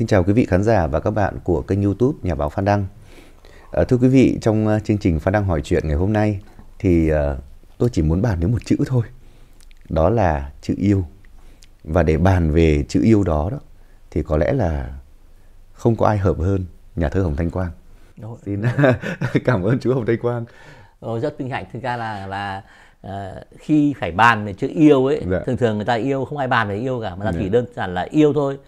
Xin chào quý vị khán giả và các bạn của kênh youtube Nhà báo Phan Đăng. À, thưa quý vị, trong ờ, chương trình Phan Đăng hỏi chuyện ngày hôm nay thì à, tôi chỉ muốn bàn đến một chữ thôi. Đó là chữ yêu. Và để bàn về chữ yêu đó, đó thì có lẽ là không có ai hợp hơn nhà thơ Hồng Thanh Quang. Rồi. Xin cảm ơn chú Hồng Thanh Quang. Rồi, rất vinh hạnh thực ra là là uh, khi phải bàn về chữ yêu ấy dạ. thường thường người ta yêu không ai bàn về yêu cả mà là dạ. chỉ đơn giản là yêu thôi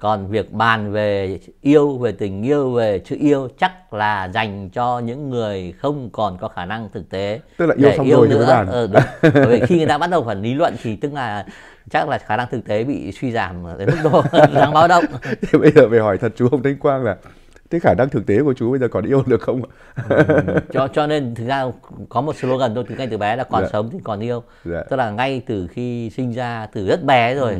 còn việc bàn về yêu về tình yêu về chữ yêu chắc là dành cho những người không còn có khả năng thực tế tức là yêu để xong yêu rồi nữa bàn. Ờ, Bởi khi người ta bắt đầu phần lý luận thì tức là chắc là khả năng thực tế bị suy giảm đến mức độ đáng báo động thì bây giờ về hỏi thật chú ông Thanh Quang là thế khả năng thực tế của chú bây giờ còn yêu được không ừ, cho cho nên thực ra có một slogan tôi từ ngay từ bé là còn dạ. sống thì còn yêu dạ. tức là ngay từ khi sinh ra từ rất bé rồi ừ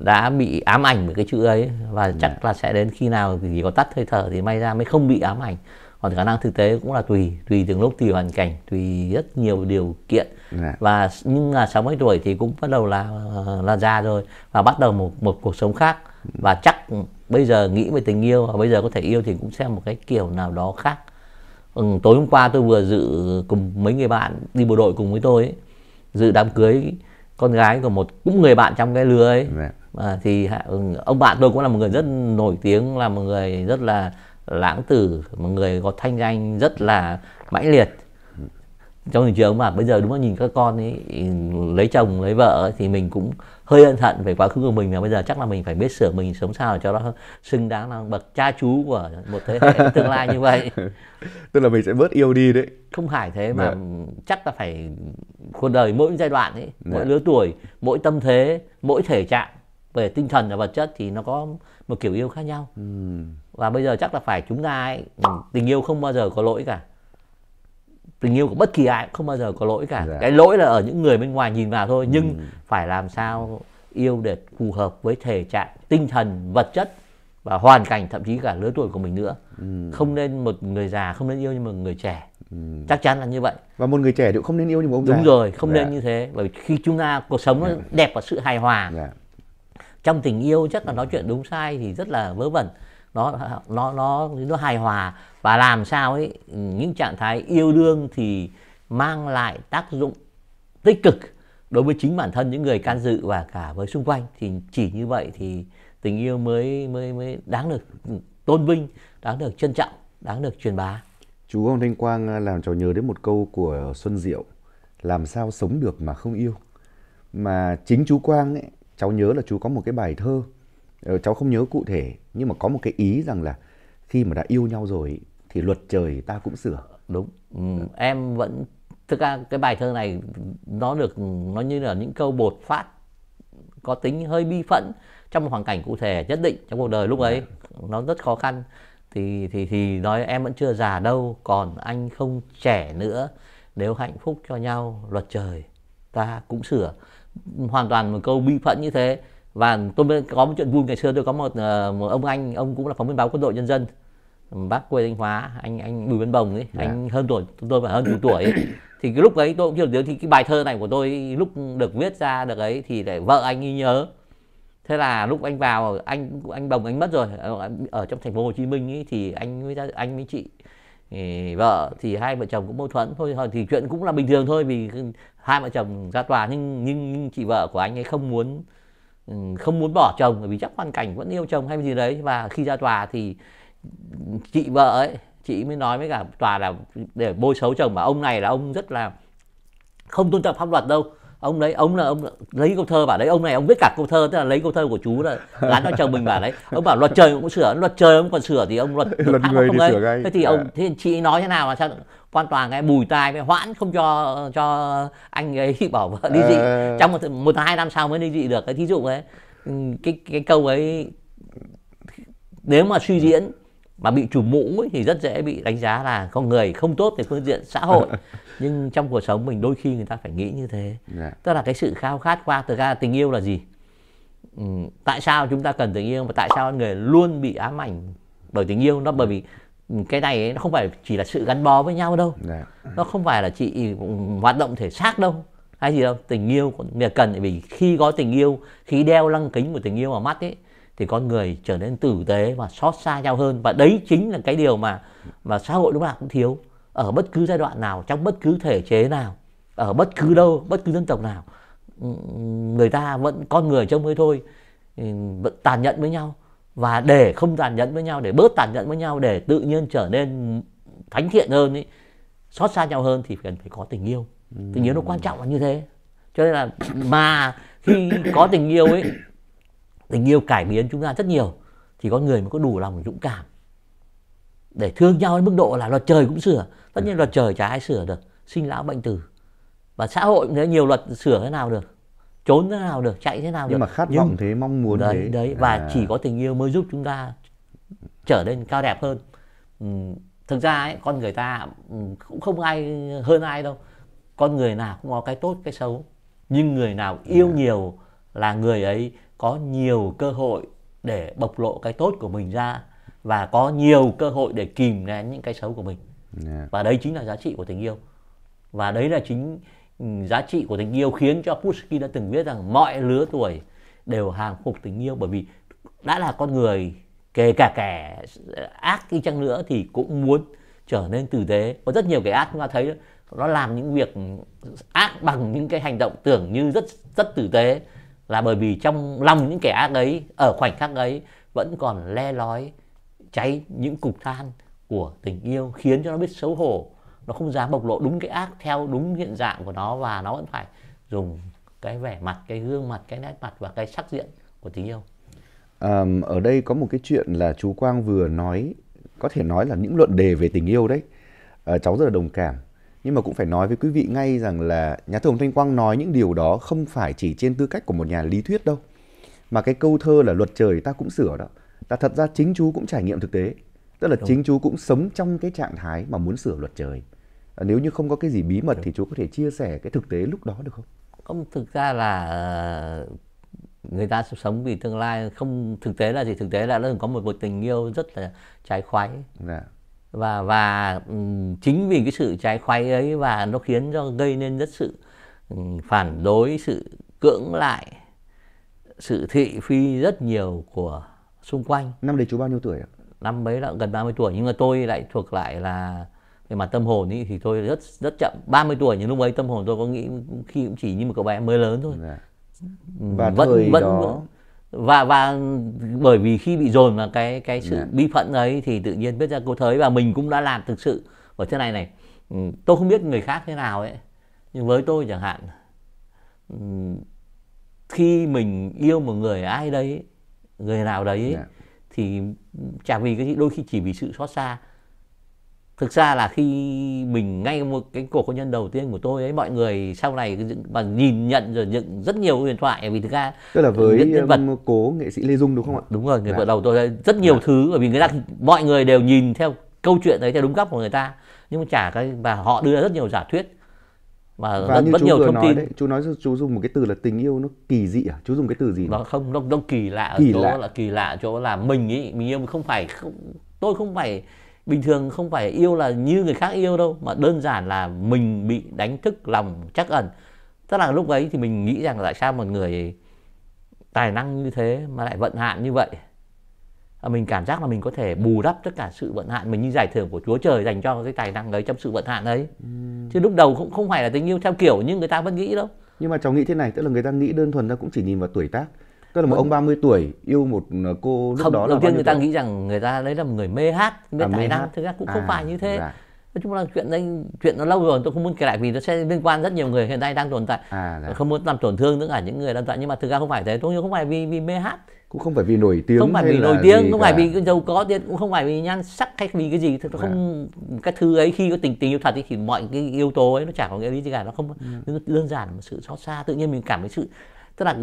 đã bị ám ảnh với cái chữ ấy và ừ. chắc là sẽ đến khi nào thì có tắt hơi thở thì may ra mới không bị ám ảnh còn khả năng thực tế cũng là tùy tùy từng lúc tùy hoàn cảnh tùy rất nhiều điều kiện yeah. Dạ. và nhưng là mấy tuổi thì cũng bắt đầu là là già rồi và bắt đầu một một cuộc sống khác và chắc bây giờ nghĩ về tình yêu và bây giờ có thể yêu thì cũng xem một cái kiểu nào đó khác ừ, tối hôm qua tôi vừa dự cùng mấy người bạn đi bộ đội cùng với tôi ấy, dự đám cưới con gái của một cũng người bạn trong cái lứa ấy yeah. Dạ à, thì ông bạn tôi cũng là một người rất nổi tiếng là một người rất là lãng tử một người có thanh danh rất là mãnh liệt trong thị trường mà bây giờ đúng là nhìn các con ấy lấy chồng lấy vợ ấy, thì mình cũng hơi ân hận về quá khứ của mình mà bây giờ chắc là mình phải biết sửa mình sống sao cho nó xứng đáng là bậc cha chú của một thế hệ tương lai như vậy tức là mình sẽ bớt yêu đi đấy không phải thế mà dạ. chắc là phải cuộc đời mỗi giai đoạn ấy mỗi dạ. lứa tuổi mỗi tâm thế mỗi thể trạng về tinh thần và vật chất thì nó có một kiểu yêu khác nhau ừ. và bây giờ chắc là phải chúng ta ấy, ừ, tình yêu không bao giờ có lỗi cả tình yêu của bất kỳ ai cũng không bao giờ có lỗi cả dạ. cái lỗi là ở những người bên ngoài nhìn vào thôi nhưng ừ. phải làm sao yêu để phù hợp với thể trạng tinh thần vật chất và hoàn cảnh thậm chí cả lứa tuổi của mình nữa ừ. không nên một người già không nên yêu như một người trẻ ừ. chắc chắn là như vậy và một người trẻ cũng không nên yêu như một ông đúng rồi không dạ. nên như thế bởi vì khi chúng ta cuộc sống nó dạ. đẹp và sự hài hòa dạ trong tình yêu chắc là nói chuyện đúng sai thì rất là vớ vẩn nó nó nó nó hài hòa và làm sao ấy những trạng thái yêu đương thì mang lại tác dụng tích cực đối với chính bản thân những người can dự và cả với xung quanh thì chỉ như vậy thì tình yêu mới mới mới đáng được tôn vinh đáng được trân trọng đáng được truyền bá chú ông thanh quang à, làm trò nhớ đến một câu của xuân diệu làm sao sống được mà không yêu mà chính chú quang ấy cháu nhớ là chú có một cái bài thơ ờ, cháu không nhớ cụ thể nhưng mà có một cái ý rằng là khi mà đã yêu nhau rồi thì luật trời ta cũng sửa đúng ừ, em vẫn thực ra cái bài thơ này nó được nó như là những câu bột phát có tính hơi bi phẫn trong một hoàn cảnh cụ thể nhất định trong cuộc đời lúc ấy dạ. nó rất khó khăn thì thì thì nói em vẫn chưa già đâu còn anh không trẻ nữa nếu hạnh phúc cho nhau luật trời ta cũng sửa hoàn toàn một câu bi phẫn như thế và tôi có một chuyện vui ngày xưa tôi có một, ờ, một ông anh ông cũng là phóng viên báo quân đội nhân dân bác quê thanh hóa anh anh bùi văn bồng ấy yeah. anh dạ. hơn tuổi tôi phải hơn chục tuổi ấy. thì cái lúc ấy tôi cũng chưa thì cái bài thơ này của tôi lúc được viết ra được ấy thì để vợ anh ghi nhớ thế là lúc anh vào anh anh bồng anh mất rồi ở trong thành phố hồ chí minh ấy thì anh với anh với chị thì vợ thì hai vợ chồng cũng mâu thuẫn thôi thì chuyện cũng là bình thường thôi vì hai vợ chồng ra tòa nhưng, nhưng nhưng chị vợ của anh ấy không muốn ừ, không muốn bỏ chồng vì chắc hoàn cảnh vẫn yêu chồng hay gì đấy và khi ra tòa thì chị vợ ấy chị mới nói với cả tòa là để bôi xấu chồng mà ông này là ông rất là không tôn trọng pháp luật đâu ông đấy ông là ông lấy câu thơ bảo đấy ông này ông viết cả câu thơ tức là lấy câu thơ của chú là gắn cho chồng mình bảo đấy ông bảo luật trời cũng sửa luật trời ông còn sửa thì ông luật luật người thì sửa ngay thế thì ông dạ. thế chị nói thế nào mà sao quan toàn cái bùi tai cái hoãn không cho cho anh ấy bảo vợ ly dị ờ. trong một một hai năm sau mới đi dị được cái thí dụ ấy ừ, cái cái câu ấy nếu mà suy ừ. diễn mà bị chủ mũ ấy, thì rất dễ bị đánh giá là con người không tốt về phương diện xã hội nhưng trong cuộc sống mình đôi khi người ta phải nghĩ như thế yeah. Dạ. tức là cái sự khao khát qua từ ra tình yêu là gì ừ, tại sao chúng ta cần tình yêu và tại sao người luôn bị ám ảnh bởi tình yêu nó bởi vì Ừ, cái này nó không phải chỉ là sự gắn bó với nhau đâu Đấy. Dạ. nó không phải là chị hoạt động thể xác đâu hay gì đâu tình yêu là cần vì khi có tình yêu khi đeo lăng kính của tình yêu vào mắt ấy thì con người trở nên tử tế và xót xa nhau hơn và đấy chính là cái điều mà mà xã hội lúc nào cũng thiếu ở bất cứ giai đoạn nào trong bất cứ thể chế nào ở bất cứ đâu bất cứ dân tộc nào ừ, người ta vẫn con người trông thế thôi ừ, vẫn tàn nhẫn với nhau và để không tàn nhẫn với nhau để bớt tàn nhẫn với nhau để tự nhiên trở nên thánh thiện hơn ý xót xa nhau hơn thì cần phải có tình yêu tình yêu nó quan trọng là như thế cho nên là mà khi có tình yêu ấy tình yêu cải biến chúng ta rất nhiều thì có người mới có đủ lòng dũng cảm để thương nhau đến mức độ là luật trời cũng sửa tất nhiên luật trời chả ai sửa được sinh lão bệnh tử và xã hội cũng thế nhiều luật sửa thế nào được trốn thế nào được chạy thế nào nhưng được. mà khát nhưng... vọng thế mong muốn đấy thế. đấy và à. chỉ có tình yêu mới giúp chúng ta trở nên cao đẹp hơn ừ, thực ra ấy, con người ta ừ, cũng không ai hơn ai đâu con người nào cũng có cái tốt cái xấu nhưng người nào yêu yeah. Dạ. nhiều là người ấy có nhiều cơ hội để bộc lộ cái tốt của mình ra và có nhiều cơ hội để kìm nén những cái xấu của mình yeah. Dạ. và đấy chính là giá trị của tình yêu và đấy là chính giá trị của tình yêu khiến cho Pushkin đã từng viết rằng mọi lứa tuổi đều hàng phục tình yêu bởi vì đã là con người kể cả kẻ ác đi chăng nữa thì cũng muốn trở nên tử tế có rất nhiều cái ác chúng ta thấy nó làm những việc ác bằng những cái hành động tưởng như rất rất tử tế là bởi vì trong lòng những kẻ ác ấy ở khoảnh khắc ấy vẫn còn le lói cháy những cục than của tình yêu khiến cho nó biết xấu hổ nó không dám bộc lộ đúng cái ác theo đúng hiện dạng của nó và nó vẫn phải dùng cái vẻ mặt cái gương mặt cái nét mặt và cái sắc diện của tình yêu à, ở đây có một cái chuyện là chú quang vừa nói có thể nói là những luận đề về tình yêu đấy à, cháu rất là đồng cảm nhưng mà cũng phải nói với quý vị ngay rằng là nhà thơ hồng thanh quang nói những điều đó không phải chỉ trên tư cách của một nhà lý thuyết đâu mà cái câu thơ là luật trời ta cũng sửa đó là thật ra chính chú cũng trải nghiệm thực tế tức là Đúng. chính chú cũng sống trong cái trạng thái mà muốn sửa luật trời ờ, nếu như không có cái gì bí mật Đúng. thì chú có thể chia sẻ cái thực tế lúc đó được không không thực ra là ờ, người ta sống vì tương lai không thực tế là gì thực tế là nó có một một tình yêu rất là trái khoái dạ. và và ừ, chính vì cái sự trái khoái ấy và nó khiến cho gây nên rất sự ừ, phản đối sự cưỡng lại sự thị phi rất nhiều của xung quanh năm đấy chú bao nhiêu tuổi ạ năm mấy là gần 30 tuổi nhưng mà tôi lại thuộc lại là về mặt tâm hồn ý, thì tôi rất rất chậm 30 tuổi nhưng lúc ấy tâm hồn tôi có nghĩ khi cũng chỉ như một cậu bé mới lớn thôi dạ. và vẫn thời vẫn đó... và và bởi vì khi bị dồn vào cái cái sự yeah. Dạ. bi phận ấy thì tự nhiên biết ra cô thấy và mình cũng đã làm thực sự ở thế này này tôi không biết người khác thế nào ấy nhưng với tôi chẳng hạn khi mình yêu một người ai đấy người nào đấy dạ. yeah thì chả vì cái gì đôi khi chỉ vì sự xót xa thực ra là khi mình ngay một cái cuộc hôn nhân đầu tiên của tôi ấy mọi người sau này mà nhìn nhận rồi những rất nhiều huyền thoại vì thực ra tức là với nhân vật um, cố nghệ sĩ lê dung đúng không ạ đúng rồi người dạ. vợ đầu tôi rất nhiều dạ. thứ bởi vì người ta mọi người đều nhìn theo câu chuyện đấy theo đúng góc của người ta nhưng mà chả cái và họ đưa ra rất nhiều giả thuyết mà và rất, như rất chú nhiều vừa thông nói tin đấy, chú nói chú dùng một cái từ là tình yêu nó kỳ dị à chú dùng cái từ gì nó không nó, nó kỳ lạ kỳ chỗ lạ. là kỳ lạ chỗ là mình ý mình yêu không phải không, tôi không phải bình thường không phải yêu là như người khác yêu đâu mà đơn giản là mình bị đánh thức lòng chắc ẩn tức là lúc ấy thì mình nghĩ rằng tại sao một người tài năng như thế mà lại vận hạn như vậy Ờ, mình cảm giác là mình có thể bù đắp tất cả sự vận hạn mình như giải thưởng của Chúa trời dành cho cái tài năng ấy trong sự vận hạn ấy ừ. chứ lúc đầu cũng không phải là tình yêu theo kiểu như người ta vẫn nghĩ đâu nhưng mà cháu nghĩ thế này tức là người ta nghĩ đơn thuần ra cũng chỉ nhìn vào tuổi tác tức là một ờ, ừ. ông 30 tuổi yêu một ờ, cô lúc không, đó là đầu tiên người ta nghĩ rằng người ta đấy là một người mê hát mê à, tài mê năng thực ra cũng à, không phải như thế dạ. nói chung là chuyện đấy chuyện nó lâu rồi tôi không muốn kể lại vì nó sẽ liên quan rất nhiều người hiện nay đang tồn tại à, dạ. không muốn làm tổn thương tất cả những người đang tồn tại nhưng mà thực ra không phải thế tôi không phải vì vì mê hát cũng không phải vì nổi tiếng không phải vì nổi tiếng không cả. phải vì giàu có tiền cũng không phải vì nhan sắc hay vì cái gì nó không à. Dạ. các thứ ấy khi có tình tình yêu thật thì mọi cái yếu tố ấy nó chả có nghĩa lý gì cả nó không ừ. nó đơn giản một sự xót xa tự nhiên mình cảm thấy sự tức là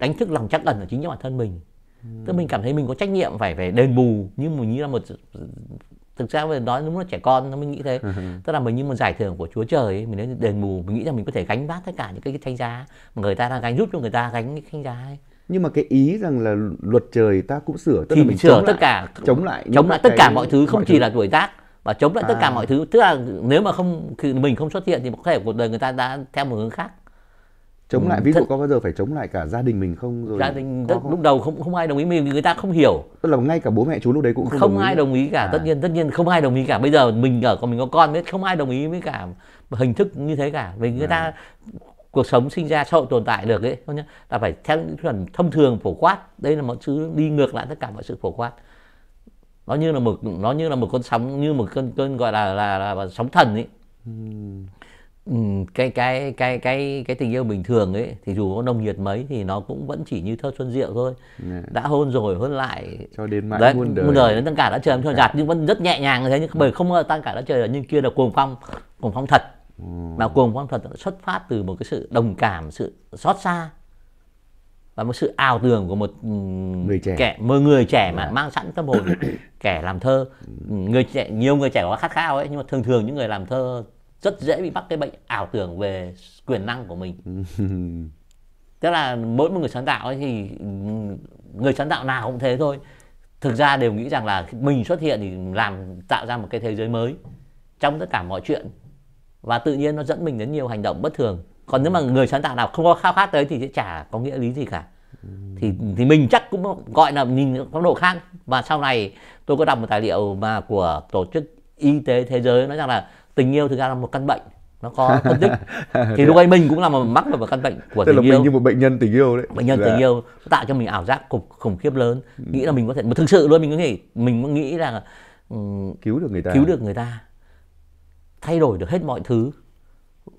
đánh thức lòng chắc ẩn ở chính cho bản thân mình ừ. tức mình cảm thấy mình có trách nhiệm phải phải đền bù nhưng mà như là một thực ra về nói đúng là trẻ con nó mới nghĩ thế ừ. tức là mình như một giải thưởng của chúa trời ấy, mình nên đền bù mình nghĩ rằng mình có thể gánh vác tất cả những cái cái thanh giá mà người ta đang gánh giúp cho người ta gánh cái thanh giá ấy nhưng mà cái ý rằng là luật trời ta cũng sửa tức thì là mình sửa tất cả chống lại chống lại tất cả mọi thứ không mọi chỉ thứ. là tuổi tác và chống lại à. tất cả à. mọi thứ tức là nếu mà không mình không xuất hiện thì có thể cuộc đời người ta đã theo một hướng khác chống ừ, lại ví dụ thật... có bao giờ phải chống lại cả gia đình mình không rồi gia đình tất, không? lúc đầu không không ai đồng ý mình người ta không hiểu tức là ngay cả bố mẹ chú lúc đấy cũng không, không đồng ý ai đồng ý cả à. tất nhiên tất nhiên không ai đồng ý cả bây giờ mình ở còn mình có con biết không ai đồng ý với cả hình thức như thế cả vì người à. ta cuộc sống sinh ra xã hội tồn tại được ấy không nhá là phải theo những chuẩn thông thường phổ quát đây là một thứ đi ngược lại tất cả mọi sự phổ quát nó như là một nó như là một con sóng như một cơn cơn gọi là là, là, là sóng thần ấy uhm. cái cái cái cái cái tình yêu bình thường ấy thì dù có nồng nhiệt mấy thì nó cũng vẫn chỉ như thơ xuân diệu thôi yeah. đã hôn rồi hôn lại cho đến mãi đấy, muôn đời muôn đời đến tăng cả đã trời cho nhạt dạ. nhưng vẫn rất nhẹ nhàng như thế nhưng dạ. bởi không tất cả đã trời nhưng kia là cuồng phong cuồng phong thật mà cuồng phong thuật xuất phát từ một cái sự đồng cảm sự xót xa và một sự ảo tưởng của một ừ, người trẻ kẻ một người trẻ mà vâng. mang sẵn tâm hồn kẻ làm thơ ừ. người trẻ nhiều người trẻ quá khát khao ấy nhưng mà thường thường những người làm thơ rất dễ bị mắc cái bệnh ảo tưởng về quyền năng của mình tức là mỗi một người sáng tạo ấy thì ừ, người sáng tạo nào cũng thế thôi thực ra đều nghĩ rằng là mình xuất hiện thì làm tạo ra một cái thế giới mới trong tất cả mọi chuyện và tự nhiên nó dẫn mình đến nhiều hành động bất thường còn nếu mà ừ. người sáng tạo nào không có khao khát tới thì sẽ chả có nghĩa lý gì cả ừ. thì thì mình chắc cũng gọi là nhìn góc độ khác và sau này tôi có đọc một tài liệu mà của tổ chức y tế thế giới nói rằng là tình yêu thực ra là một căn bệnh nó có phân tích thì lúc ấy mình cũng là một mắc vào một căn bệnh của Tức tình là yêu mình như một bệnh nhân tình yêu đấy bệnh nhân dạ. tình yêu tạo cho mình ảo giác khủng, khủng khiếp lớn ừ. nghĩ là mình có thể mà thực sự luôn mình có nghĩ mình có nghĩ là um, cứu được người ta cứu được người ta thay đổi được hết mọi thứ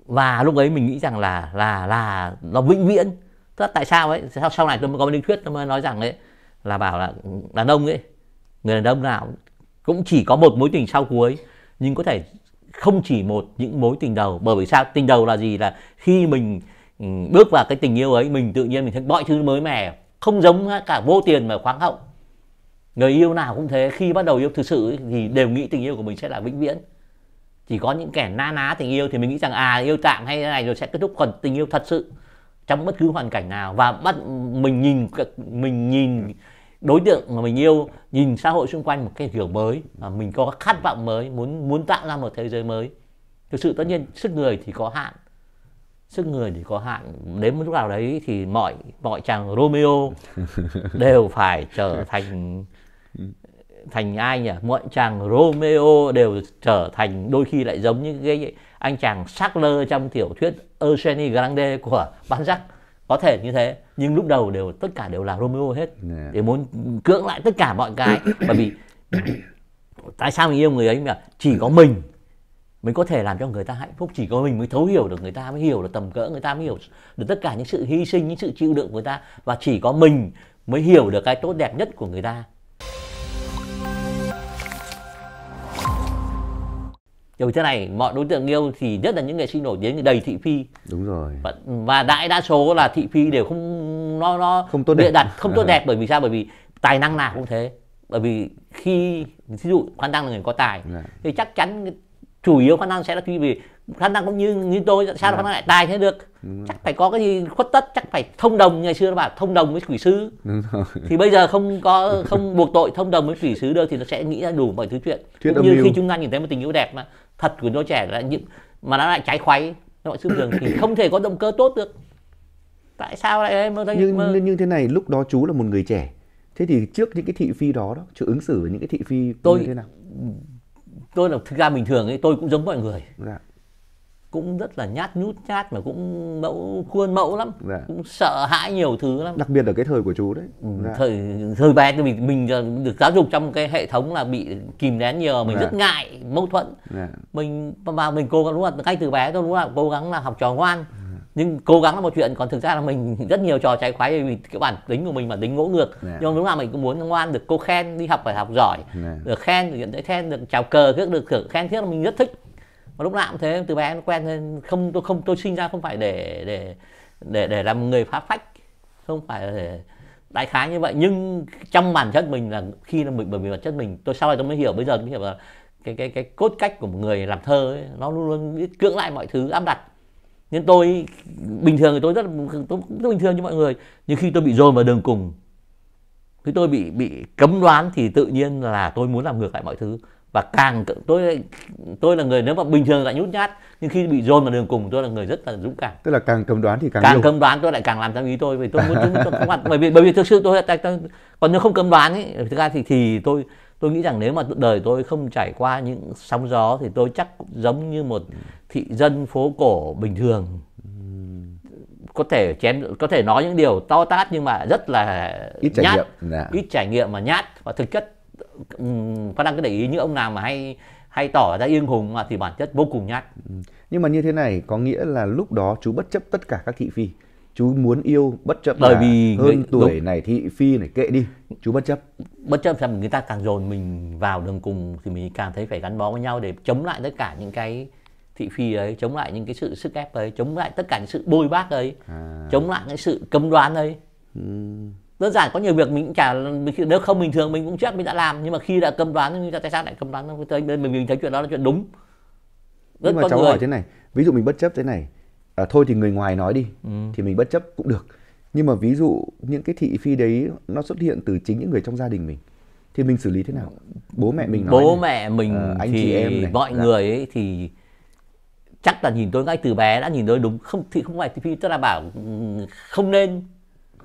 và lúc ấy mình nghĩ rằng là là là nó vĩnh viễn tức là tại sao ấy Sao sau này tôi mới có một lý thuyết tôi mới nói rằng đấy là bảo là đàn ông ấy người đàn ông nào cũng chỉ có một mối tình sau cuối nhưng có thể không chỉ một những mối tình đầu bởi vì sao tình đầu là gì là khi mình ừ, bước vào cái tình yêu ấy mình tự nhiên mình thấy mọi thứ mới mẻ không giống cả vô tiền mà khoáng hậu người yêu nào cũng thế khi bắt đầu yêu thực sự ấy, thì đều nghĩ tình yêu của mình sẽ là vĩnh viễn chỉ có những kẻ na ná tình yêu thì mình nghĩ rằng à yêu tạm hay thế này rồi sẽ kết thúc còn tình yêu thật sự trong bất cứ hoàn cảnh nào và bắt mình nhìn mình nhìn đối tượng mà mình yêu nhìn xã hội xung quanh một cái kiểu mới mà mình có khát vọng mới muốn muốn tạo ra một thế giới mới thực sự tất nhiên sức người thì có hạn sức người thì có hạn đến một lúc nào đấy thì mọi mọi chàng Romeo đều phải trở thành thành ai nhỉ mọi chàng Romeo đều trở thành đôi khi lại giống như cái anh chàng Sackler trong tiểu thuyết Eugenie Grande của Balzac có thể như thế nhưng lúc đầu đều tất cả đều là Romeo hết để muốn cưỡng lại tất cả mọi cái bởi vì tại sao mình yêu người ấy mà chỉ có mình mình có thể làm cho người ta hạnh phúc chỉ có mình mới thấu hiểu được người ta mới hiểu được tầm cỡ người ta mới hiểu được tất cả những sự hy sinh những sự chịu đựng của người ta và chỉ có mình mới hiểu được cái tốt đẹp nhất của người ta điều thế này mọi đối tượng yêu thì nhất là những nghệ sĩ nổi tiếng thì đầy thị phi đúng rồi và, và đại đa số là thị phi đều không nó nó không tốt đẹp đặt không tốt đẹp bởi vì sao bởi vì tài năng nào cũng thế bởi vì khi ví dụ khoan năng là người có tài Đạ. Dạ. thì chắc chắn chủ yếu khoan năng sẽ là khi vì khoan năng cũng như như tôi sao dạ. khoan năng lại tài thế được chắc phải có cái gì khuất tất chắc phải thông đồng ngày xưa nó bảo thông đồng với quỷ sứ thì bây giờ không có không buộc tội thông đồng với quỷ sứ đâu thì nó sẽ nghĩ ra đủ mọi thứ chuyện Thuyết cũng như khi chúng ta nhìn thấy một tình yêu đẹp mà thật của đứa trẻ là những mà nó lại trái khoáy nó lại sư đường thì không thể có động cơ tốt được tại sao lại em nhưng mà... như thế này lúc đó chú là một người trẻ thế thì trước những cái thị phi đó đó chú ứng xử với những cái thị phi tôi như thế nào tôi là thực ra bình thường ấy tôi cũng giống mọi người dạ cũng rất là nhát nhút nhát mà cũng mẫu khuôn mẫu lắm dạ. cũng sợ hãi nhiều thứ lắm đặc biệt ở cái thời của chú đấy ừ, dạ. thời thời bé thì mình mình ờ, được giáo dục trong cái hệ thống là bị kìm nén nhiều mình dạ. rất ngại mâu thuẫn dạ. mình mà mình cố gắng đúng là ngay từ bé tôi đúng là cố gắng là học trò ngoan dạ. nhưng cố gắng là một chuyện còn thực ra là mình rất nhiều trò trái khoái vì cái bản tính của mình mà tính ngỗ ngược Dạ. nhưng đúng là mình cũng muốn ngoan được cô khen đi học phải học giỏi Dạ. được khen được nhận thấy khen được chào cờ được được khen thiết là mình rất thích mà lúc nào cũng thế từ bé em quen nên không tôi không tôi sinh ra không phải để để để để làm người phá phách không phải để đại khái như vậy nhưng trong bản chất mình là khi là mình bởi vì bản chất mình tôi sau này tôi mới hiểu bây giờ tôi mới hiểu là cái cái cái cốt cách của một người làm thơ ấy, nó luôn luôn cưỡng lại mọi thứ áp đặt nên tôi bình thường thì tôi rất là tôi, tôi, tôi bình thường như mọi người nhưng khi tôi bị dồn vào đường cùng khi tôi bị bị cấm đoán thì tự nhiên là tôi muốn làm ngược lại mọi thứ và càng tôi tôi là người nếu mà bình thường lại nhút nhát nhưng khi bị dồn vào đường cùng tôi là người rất là dũng cảm tức là càng cấm đoán thì càng càng yêu. cấm đoán tôi lại càng làm theo ý tôi vì tôi muốn chứng minh không bởi vì bởi vì thực sự tôi, tôi, tôi còn nếu không cấm đoán ấy thực ra thì thì tôi tôi nghĩ rằng nếu mà đời tôi không trải qua những sóng gió thì tôi chắc cũng giống như một thị dân phố cổ bình thường có thể chém có thể nói những điều to tát nhưng mà rất là ít trải nhát, nghiệm. Dạ. ít trải nghiệm mà nhát và thực chất Phát đang cứ để ý những ông nào mà hay hay tỏ ra yên hùng mà thì bản chất vô cùng nhát. Nhưng mà như thế này có nghĩa là lúc đó chú bất chấp tất cả các thị phi. Chú muốn yêu bất chấp bởi vì hơn người, tuổi đúng. này thị phi này kệ đi, chú bất chấp. Bất chấp rằng người ta càng dồn mình vào đường cùng thì mình càng thấy phải gắn bó với nhau để chống lại tất cả những cái thị phi ấy, chống lại những cái sự sức ép ấy, chống lại tất cả những sự bôi bác ấy, à. chống lại những sự cấm đoán ấy. Ừ đơn giản có nhiều việc mình cũng chả nếu không bình thường mình cũng chắc mình đã làm nhưng mà khi đã cấm đoán nhưng tại sao lại cấm đoán nó tới bên mình, mình thấy chuyện đó là chuyện đúng rất nhưng mà cháu người. hỏi thế này ví dụ mình bất chấp thế này à, thôi thì người ngoài nói đi ừ. thì mình bất chấp cũng được nhưng mà ví dụ những cái thị phi đấy nó xuất hiện từ chính những người trong gia đình mình thì mình xử lý thế nào bố mẹ mình nói bố này, mẹ à, mình à, anh thì chị em này, mọi dạ. người ấy thì chắc là nhìn tôi ngay từ bé đã nhìn tôi đúng không thì không phải thị phi tức là bảo ừ, không nên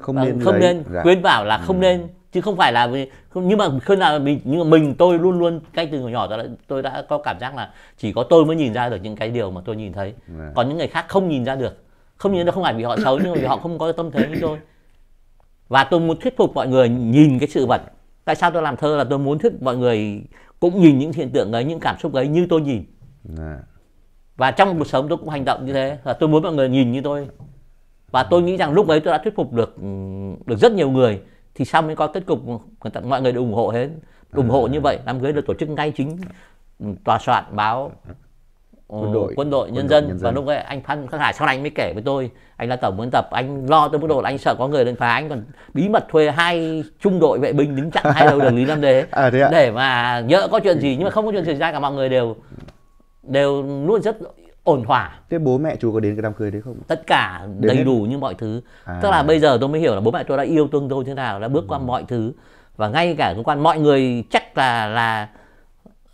không vâng, nên không lấy. nên dạ. quên bảo là không ừ. nên chứ không phải là vì, nhưng mà khi nào mình nhưng mà mình tôi luôn luôn cách từ nhỏ tôi đã, tôi đã có cảm giác là chỉ có tôi mới nhìn ra được những cái điều mà tôi nhìn thấy dạ. còn những người khác không nhìn ra được không nhìn ra không phải vì họ xấu nhưng mà vì họ không có tâm thế như tôi và tôi muốn thuyết phục mọi người nhìn cái sự vật tại sao tôi làm thơ là tôi muốn thuyết mọi người cũng nhìn những hiện tượng ấy những cảm xúc ấy như tôi nhìn dạ. và trong cuộc sống tôi cũng hành động như thế là tôi muốn mọi người nhìn như tôi và tôi nghĩ rằng lúc ấy tôi đã thuyết phục được ừ, được rất nhiều người thì sau mới có kết cục mọi người đều ủng hộ hết ủng hộ như à. vậy đám cưới được tổ chức ngay chính tòa soạn báo ờ, quân đội, quân đội nhân, quân đội, dân. nhân dân và lúc ấy anh Phan Khắc Hải sau này anh mới kể với tôi anh là tổng biên tập anh lo tôi mức độ anh sợ có người lên phá anh còn bí mật thuê hai trung đội vệ binh đứng chặn hai đầu đường Lý Nam Đế à, để mà nhỡ có chuyện gì nhưng mà ừ. không có chuyện xảy ra cả mọi người đều đều luôn rất ổn thỏa thế bố mẹ chú có đến cái đám cưới đấy không tất cả đến đầy hết. đủ như mọi thứ à. tức là bây giờ tôi mới hiểu là bố mẹ tôi đã yêu thương tôi thế nào đã bước ừ. qua mọi thứ và ngay cả cơ quan mọi người chắc là là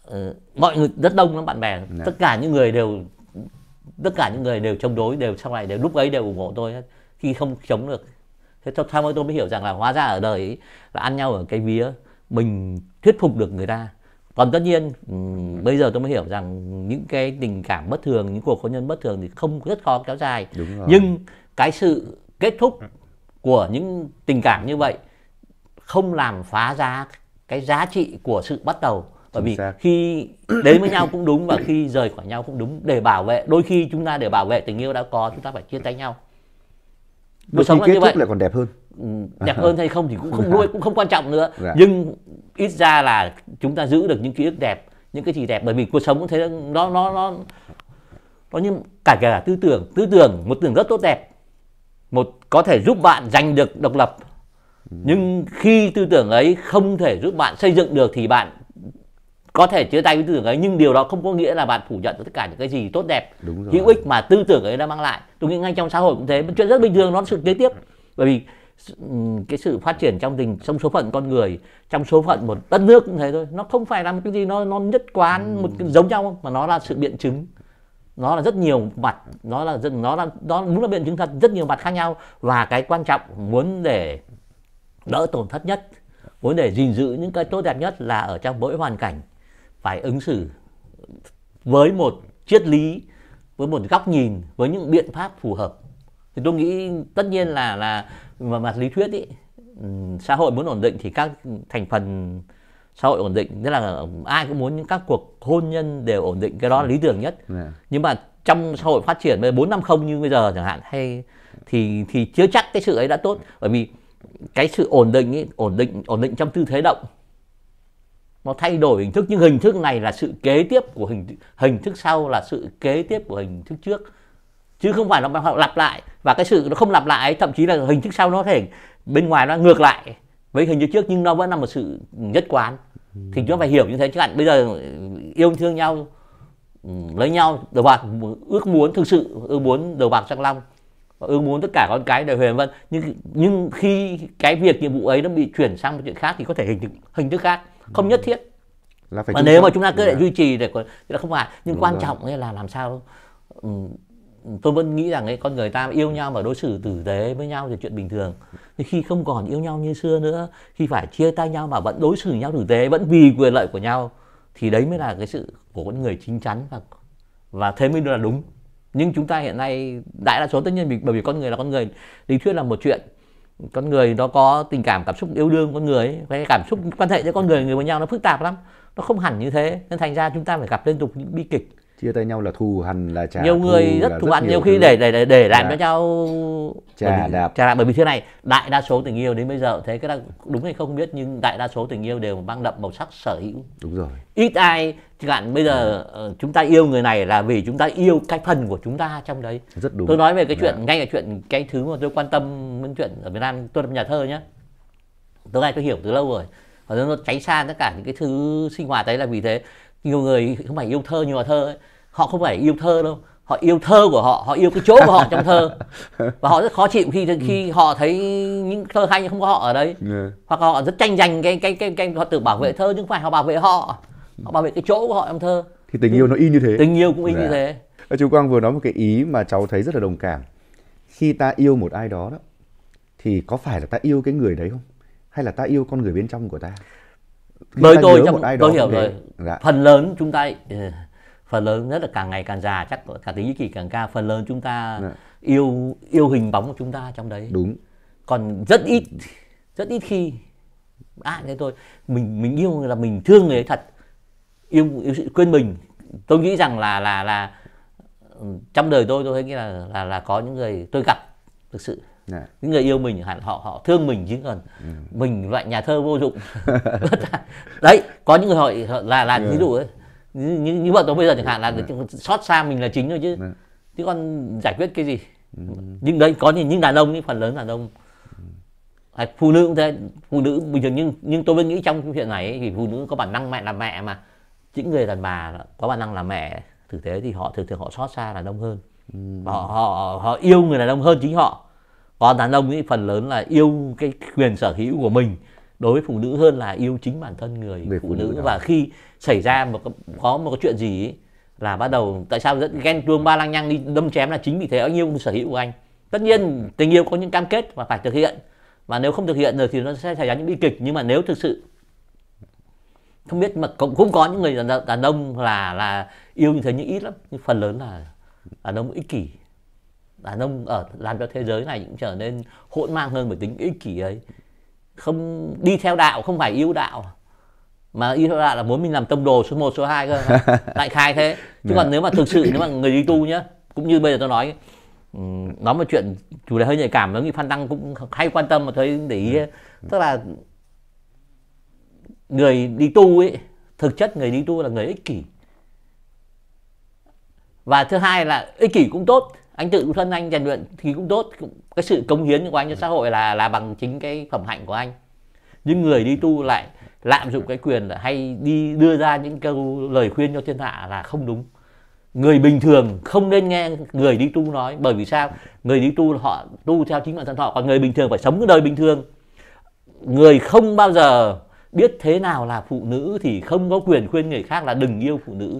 uh, mọi người rất đông lắm bạn bè Nè. Dạ. tất cả những người đều tất cả những người đều chống đối đều sau này đều lúc ấy đều ủng hộ tôi khi không chống được thế sau tôi mới hiểu rằng là hóa ra ở đời ấy, là ăn nhau ở cái vía mình thuyết phục được người ta còn tất nhiên ừ, ừ. bây giờ tôi mới hiểu rằng những cái tình cảm bất thường những cuộc hôn nhân bất thường thì không rất khó kéo dài nhưng cái sự kết thúc ừ. của những tình cảm như vậy không làm phá giá cái giá trị của sự bắt đầu bởi vì khi đến với nhau cũng đúng và khi rời khỏi nhau cũng đúng để bảo vệ đôi khi chúng ta để bảo vệ tình yêu đã có chúng ta phải chia tay nhau cuộc sống khi kết thúc lại còn đẹp hơn đẹp hơn hay không thì cũng không dạ. cũng không quan trọng nữa dạ. nhưng ít ra là chúng ta giữ được những ký ức đẹp những cái gì đẹp bởi vì cuộc sống cũng thế nó nó nó nó như cả cả tư tưởng tư tưởng một tưởng rất tốt đẹp một có thể giúp bạn giành được độc lập nhưng khi tư tưởng ấy không thể giúp bạn xây dựng được thì bạn có thể chia tay với tư tưởng ấy nhưng điều đó không có nghĩa là bạn phủ nhận tất cả những cái gì tốt đẹp hữu ích mà tư tưởng ấy đã mang lại tôi nghĩ ngay trong xã hội cũng thế chuyện rất bình thường nó sự kế tiếp bởi vì Ừ, cái sự phát triển trong tình trong số phận con người trong số phận một đất nước cũng thế thôi nó không phải là một cái gì nó nó nhất quán ừ. một cái giống nhau mà nó là sự biện chứng nó là rất nhiều mặt nó là rất, nó là nó muốn là biện chứng thật rất nhiều mặt khác nhau và cái quan trọng muốn để đỡ tổn thất nhất muốn để gìn giữ những cái tốt đẹp nhất là ở trong mỗi hoàn cảnh phải ứng xử với một triết lý với một góc nhìn với những biện pháp phù hợp thì tôi nghĩ tất nhiên là là mà mặt lý thuyết ý, ừ, xã hội muốn ổn định thì các thành phần xã hội ổn định tức là ai cũng muốn những các cuộc hôn nhân đều ổn định cái đó là lý tưởng nhất yeah. Dạ. nhưng mà trong xã hội phát triển bốn năm không như bây giờ chẳng hạn hay thì thì chưa chắc cái sự ấy đã tốt bởi vì cái sự ổn định ấy, ổn định ổn định trong tư thế động nó thay đổi hình thức nhưng hình thức này là sự kế tiếp của hình hình thức sau là sự kế tiếp của hình thức trước chứ không phải là lặp lại và cái sự nó không lặp lại thậm chí là hình thức sau nó thể bên ngoài nó ngược lại với hình thức trước nhưng nó vẫn là một sự nhất quán thì chúng ta phải hiểu như thế chứ hẳn bây giờ yêu thương nhau ừ, lấy nhau đầu bạc ước muốn thực sự ước muốn đầu bạc trăng long ước muốn tất cả con cái đều huyền vân nhưng nhưng khi cái việc nhiệm vụ ấy nó bị chuyển sang một chuyện khác thì có thể hình thức hình thức khác không nhất thiết là phải mà nếu mà chúng ta cứ để duy trì để là không phải nhưng Đúng quan rồi. trọng là làm sao ừ, tôi vẫn nghĩ rằng ấy con người ta yêu nhau và đối xử tử tế với nhau thì chuyện bình thường nhưng khi không còn yêu nhau như xưa nữa khi phải chia tay nhau mà vẫn đối xử nhau tử tế vẫn vì quyền lợi của nhau thì đấy mới là cái sự của con người chính chắn và và thế mới là đúng nhưng chúng ta hiện nay đại đa số tất nhiên vì bởi vì con người là con người lý thuyết là một chuyện con người nó có tình cảm cảm xúc yêu đương con người ấy, cái cảm xúc quan hệ giữa con người người với nhau nó phức tạp lắm nó không hẳn như thế nên thành ra chúng ta phải gặp liên tục những bi kịch chia tay nhau là thù hằn là trả nhiều người rất thù hằn nhiều khi để để để để lại dạ. cho nhau trả đạp trả đạp bởi vì thế này đại đa số tình yêu đến bây giờ thế cái là đúng hay không biết nhưng đại đa số tình yêu đều mang đậm màu sắc sở hữu đúng rồi ít ai chẳng hạn bây giờ ừ. chúng ta yêu người này là vì chúng ta yêu cái phần của chúng ta trong đấy rất đúng tôi nói về cái dạ. chuyện Đã. ngay là chuyện cái thứ mà tôi quan tâm đến chuyện ở việt nam tôi là nhà thơ nhé tôi nghe tôi hiểu từ lâu rồi và nó cháy xa tất cả những cái thứ sinh hoạt đấy là vì thế nhiều người không phải yêu thơ nhưng mà thơ ấy, họ không phải yêu thơ đâu họ yêu thơ của họ họ yêu cái chỗ của họ trong thơ và họ rất khó chịu khi ừ. khi ừ. họ thấy những thơ hay nhưng không có họ ở đấy yeah. Dạ. hoặc họ rất tranh giành cái cái cái cái họ tự bảo vệ ừ. thơ nhưng không phải họ bảo vệ họ ừ. họ bảo vệ cái chỗ của họ trong thơ thì tình yêu nó y như thế tình yêu cũng y như dạ. thế chú quang vừa nói một cái ý mà cháu thấy rất là đồng cảm khi ta yêu một ai đó đó thì có phải là ta yêu cái người đấy không hay là ta yêu con người bên trong của ta lời tôi trong tôi hiểu rồi dạ. phần lớn chúng ta ừ, phần lớn rất là càng ngày càng già chắc cả tính kỳ càng ca phần lớn chúng ta dạ. yêu yêu hình bóng của chúng ta trong đấy đúng còn rất ít rất ít khi ai à, thế tôi mình mình yêu là mình thương người ấy thật yêu yêu sự quên mình tôi nghĩ rằng là là là ừ, trong đời tôi tôi thấy là là là có những người tôi gặp thực sự yeah. những người yêu mình hẳn họ họ thương mình chứ còn yeah. Ừ. mình loại nhà thơ vô dụng đấy có những người họ, là là ví ừ. dụ ấy như, như bọn tôi bây giờ chẳng hạn là yeah. Ừ. xót xa mình là chính thôi chứ chứ còn giải quyết cái gì yeah. nhưng đấy có những đàn ông những phần lớn đàn ông yeah. phụ nữ cũng thế phụ nữ bình thường nhưng nhưng tôi vẫn nghĩ trong chuyện này ấy, thì phụ nữ có bản năng mẹ là mẹ mà những người đàn bà có bản năng là mẹ thực tế thì họ thường thường họ xót xa đàn ông hơn và họ, họ họ yêu người đàn ông hơn chính họ có đàn ông ấy phần lớn là yêu cái quyền sở hữu của mình đối với phụ nữ hơn là yêu chính bản thân người, người phụ, nữ, nữ và khi xảy ra một có một cái chuyện gì ấy, là bắt đầu tại sao rất ghen tuông ba lăng nhăng đi đâm chém là chính vì thế anh yêu sở hữu của anh tất nhiên tình yêu có những cam kết và phải thực hiện và nếu không thực hiện rồi thì nó sẽ xảy ra những bi kịch nhưng mà nếu thực sự không biết mà cũng cũng có những người đàn, đàn ông là là yêu như thế nhưng ít lắm nhưng phần lớn là đàn ông ích kỷ đàn ông ở làm cho thế giới này cũng trở nên hỗn mang hơn bởi tính ích kỷ ấy không đi theo đạo không phải yêu đạo mà yêu theo đạo là muốn mình làm tông đồ số 1, số 2 cơ đại khai thế chứ còn dạ. nếu mà thực sự nếu mà người đi tu nhá cũng như bây giờ tôi nói ừ, nói một chuyện chủ đề hơi nhạy cảm giống như phan đăng cũng hay quan tâm mà thấy để ý dạ. tức là người đi tu ấy thực chất người đi tu là người ích kỷ và thứ hai là ích kỷ cũng tốt anh tự thân anh rèn luyện thì cũng tốt cái sự cống hiến của anh cho ừ. xã hội là là bằng chính cái phẩm hạnh của anh nhưng người đi tu lại lạm dụng cái quyền là hay đi đưa ra những câu lời khuyên cho thiên hạ là không đúng người bình thường không nên nghe người đi tu nói bởi vì sao người đi tu họ tu theo chính bản thân họ còn người bình thường phải sống cái đời bình thường người không bao giờ biết thế nào là phụ nữ thì không có quyền khuyên người khác là đừng yêu phụ nữ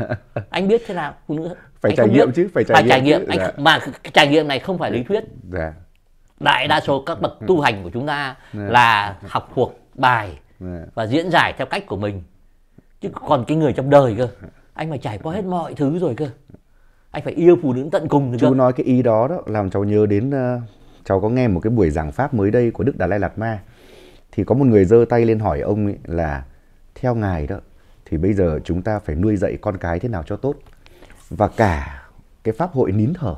anh biết thế nào phụ nữ phải anh trải nghiệm biết. chứ phải trải, phải trải nghiệm, Anh, dạ. mà trải nghiệm này không phải lý thuyết dạ. đại đa số các bậc tu hành của chúng ta dạ. là học thuộc bài dạ. và diễn giải theo cách của mình chứ còn cái người trong đời cơ anh phải trải qua hết mọi thứ rồi cơ anh phải yêu phụ nữ tận cùng chú cơ. nói cái ý đó đó làm cháu nhớ đến uh, cháu có nghe một cái buổi giảng pháp mới đây của đức đạt lai lạt ma thì có một người giơ tay lên hỏi ông ấy là theo ngài đó thì bây giờ chúng ta phải nuôi dạy con cái thế nào cho tốt và cả cái pháp hội nín thở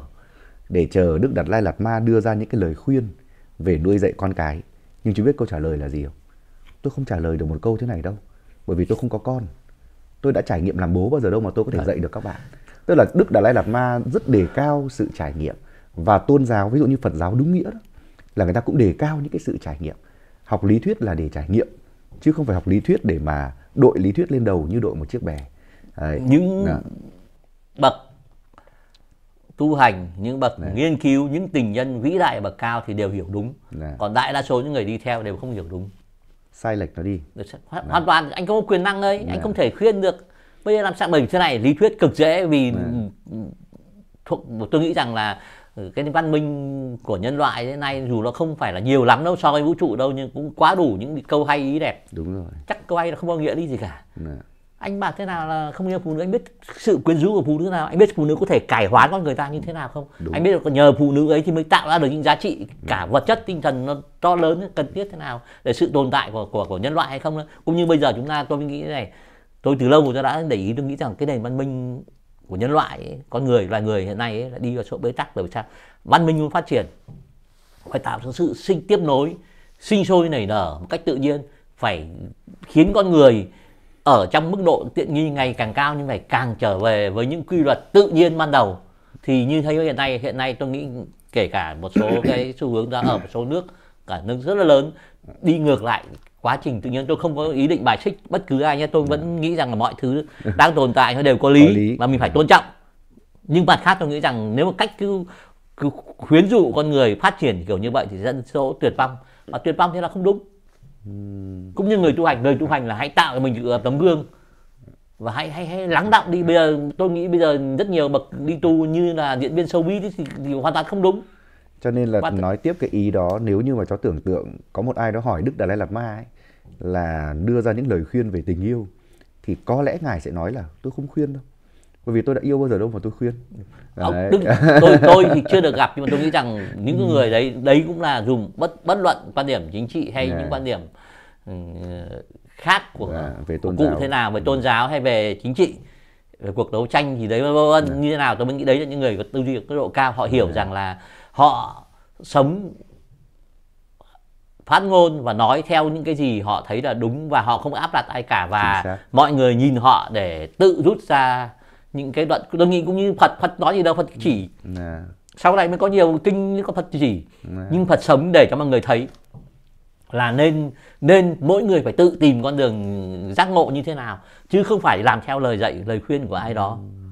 để chờ Đức Đạt Lai Lạt Ma đưa ra những cái lời khuyên về nuôi dạy con cái. Nhưng chú biết câu trả lời là gì không? Tôi không trả lời được một câu thế này đâu, bởi vì tôi không có con. Tôi đã trải nghiệm làm bố bao giờ đâu mà tôi có thể vâng. dạy được các bạn. Tức là Đức Đạt Lai Lạt Ma rất đề cao sự trải nghiệm và tôn giáo ví dụ như Phật giáo đúng nghĩa đó là người ta cũng đề cao những cái sự trải nghiệm học lý thuyết là để trải nghiệm chứ không phải học lý thuyết để mà đội lý thuyết lên đầu như đội một chiếc bè Đấy. những Đó. Dạ. bậc tu hành những bậc Đấy. Dạ. nghiên cứu những tình nhân vĩ đại bậc cao thì đều hiểu đúng Đấy. Dạ. còn đại đa số những người đi theo đều không hiểu đúng sai lệch nó đi hoàn, hoàn toàn anh không có quyền năng ấy Đấy. anh không thể khuyên được bây giờ làm sao mình thế này lý thuyết cực dễ vì thuộc tôi nghĩ rằng là Ừ, cái văn minh của nhân loại thế này dù nó không phải là nhiều lắm đâu so với vũ trụ đâu nhưng cũng quá đủ những câu hay ý đẹp đúng rồi chắc câu hay là không có nghĩa lý gì cả Nà. Dạ. anh bảo thế nào là không yêu phụ nữ anh biết sự quyến rũ của phụ nữ nào anh biết phụ nữ có thể cải hóa con người ta như thế nào không đúng. anh biết là nhờ phụ nữ ấy thì mới tạo ra được những giá trị dạ. cả vật chất tinh thần nó to lớn cần thiết thế nào để sự tồn tại của của của nhân loại hay không đó. cũng như bây giờ chúng ta tôi nghĩ thế này tôi từ lâu tôi đã để ý tôi nghĩ rằng cái nền văn minh của nhân loại ấy, con người loài người hiện nay ấy, là đi vào chỗ bế tắc bởi vì sao văn minh muốn phát triển phải tạo ra sự sinh tiếp nối sinh sôi nảy nở một cách tự nhiên phải khiến con người ở trong mức độ tiện nghi ngày càng cao nhưng phải càng trở về với những quy luật tự nhiên ban đầu thì như thấy hiện nay hiện nay tôi nghĩ kể cả một số cái xu hướng ra ở một số nước cả nước rất là lớn đi ngược lại quá trình tự nhiên tôi không có ý định bài xích bất cứ ai nhé tôi vẫn nghĩ rằng là mọi thứ đang tồn tại nó đều có lý, có lý. và mình phải tôn trọng nhưng mặt khác tôi nghĩ rằng nếu mà cách cứ, cứ khuyến dụ con người phát triển kiểu như vậy thì dân số tuyệt vong và tuyệt vong thế là không đúng cũng như người tu hành người tu hành là hãy tạo cho mình tấm gương và hãy hãy hãy lắng động đi bây giờ tôi nghĩ bây giờ rất nhiều bậc đi tu như là diễn viên showbiz thì, thì, thì hoàn toàn không đúng cho nên là nói tiếp cái ý đó nếu như mà cháu tưởng tượng có một ai đó hỏi đức đà lai lạt ma ấy là đưa ra những lời khuyên về tình yêu thì có lẽ ngài sẽ nói là tôi không khuyên đâu bởi vì tôi đã yêu bao giờ đâu mà tôi khuyên không, đấy. đừng, tôi tôi thì chưa được gặp nhưng mà tôi nghĩ rằng những ừ. người đấy đấy cũng là dùng bất bất luận quan điểm chính trị hay yeah. Dạ. những quan điểm ừ, khác của, à, về tôn của cụ giáo. thế nào về tôn ừ. giáo hay về chính trị về cuộc đấu tranh thì đấy vân yeah. Dạ. như thế nào tôi mới nghĩ đấy là những người có tư duy có độ cao họ hiểu yeah. rằng là họ sống phát ngôn và nói theo những cái gì họ thấy là đúng và họ không áp đặt ai cả và mọi người nhìn họ để tự rút ra những cái đoạn tôi nghĩ cũng như Phật Phật nói gì đâu Phật chỉ à. sau này mới có nhiều kinh có Phật chỉ à. nhưng Phật sống để cho mọi người thấy là nên nên mỗi người phải tự tìm con đường giác ngộ như thế nào chứ không phải làm theo lời dạy lời khuyên của ai đó ừ.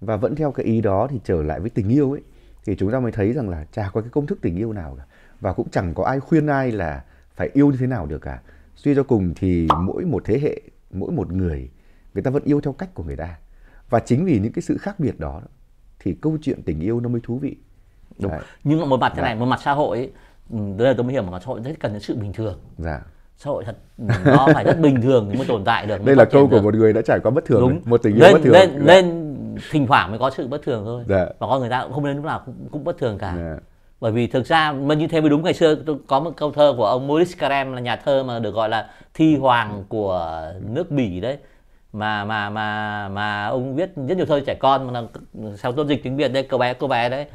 và vẫn theo cái ý đó thì trở lại với tình yêu ấy thì chúng ta mới thấy rằng là chả có cái công thức tình yêu nào cả và cũng chẳng có ai khuyên ai là phải yêu như thế nào được cả suy cho cùng thì mỗi một thế hệ mỗi một người người ta vẫn yêu theo cách của người ta và chính vì những cái sự khác biệt đó thì câu chuyện tình yêu nó mới thú vị đúng Đấy. nhưng mà một mặt thế dạ. này một mặt xã hội ấy, ừ, đây là tôi mới hiểu mà xã hội rất cần đến sự bình thường dạ xã hội thật ừ, nó phải rất bình thường thì mới tồn tại được đây là câu của được. một người đã trải qua bất thường đúng một tình yêu nên, bất thường lên dạ. nên thỉnh thoảng mới có sự bất thường thôi dạ. và con người ta cũng không nên lúc nào cũng, cũng bất thường cả dạ bởi vì thực ra mà như thế mới đúng ngày xưa tôi có một câu thơ của ông Maurice Carême là nhà thơ mà được gọi là thi hoàng của nước Bỉ đấy mà mà mà mà ông viết rất nhiều thơ trẻ con mà sau tôn dịch tiếng Việt đấy cô bé cô bé đấy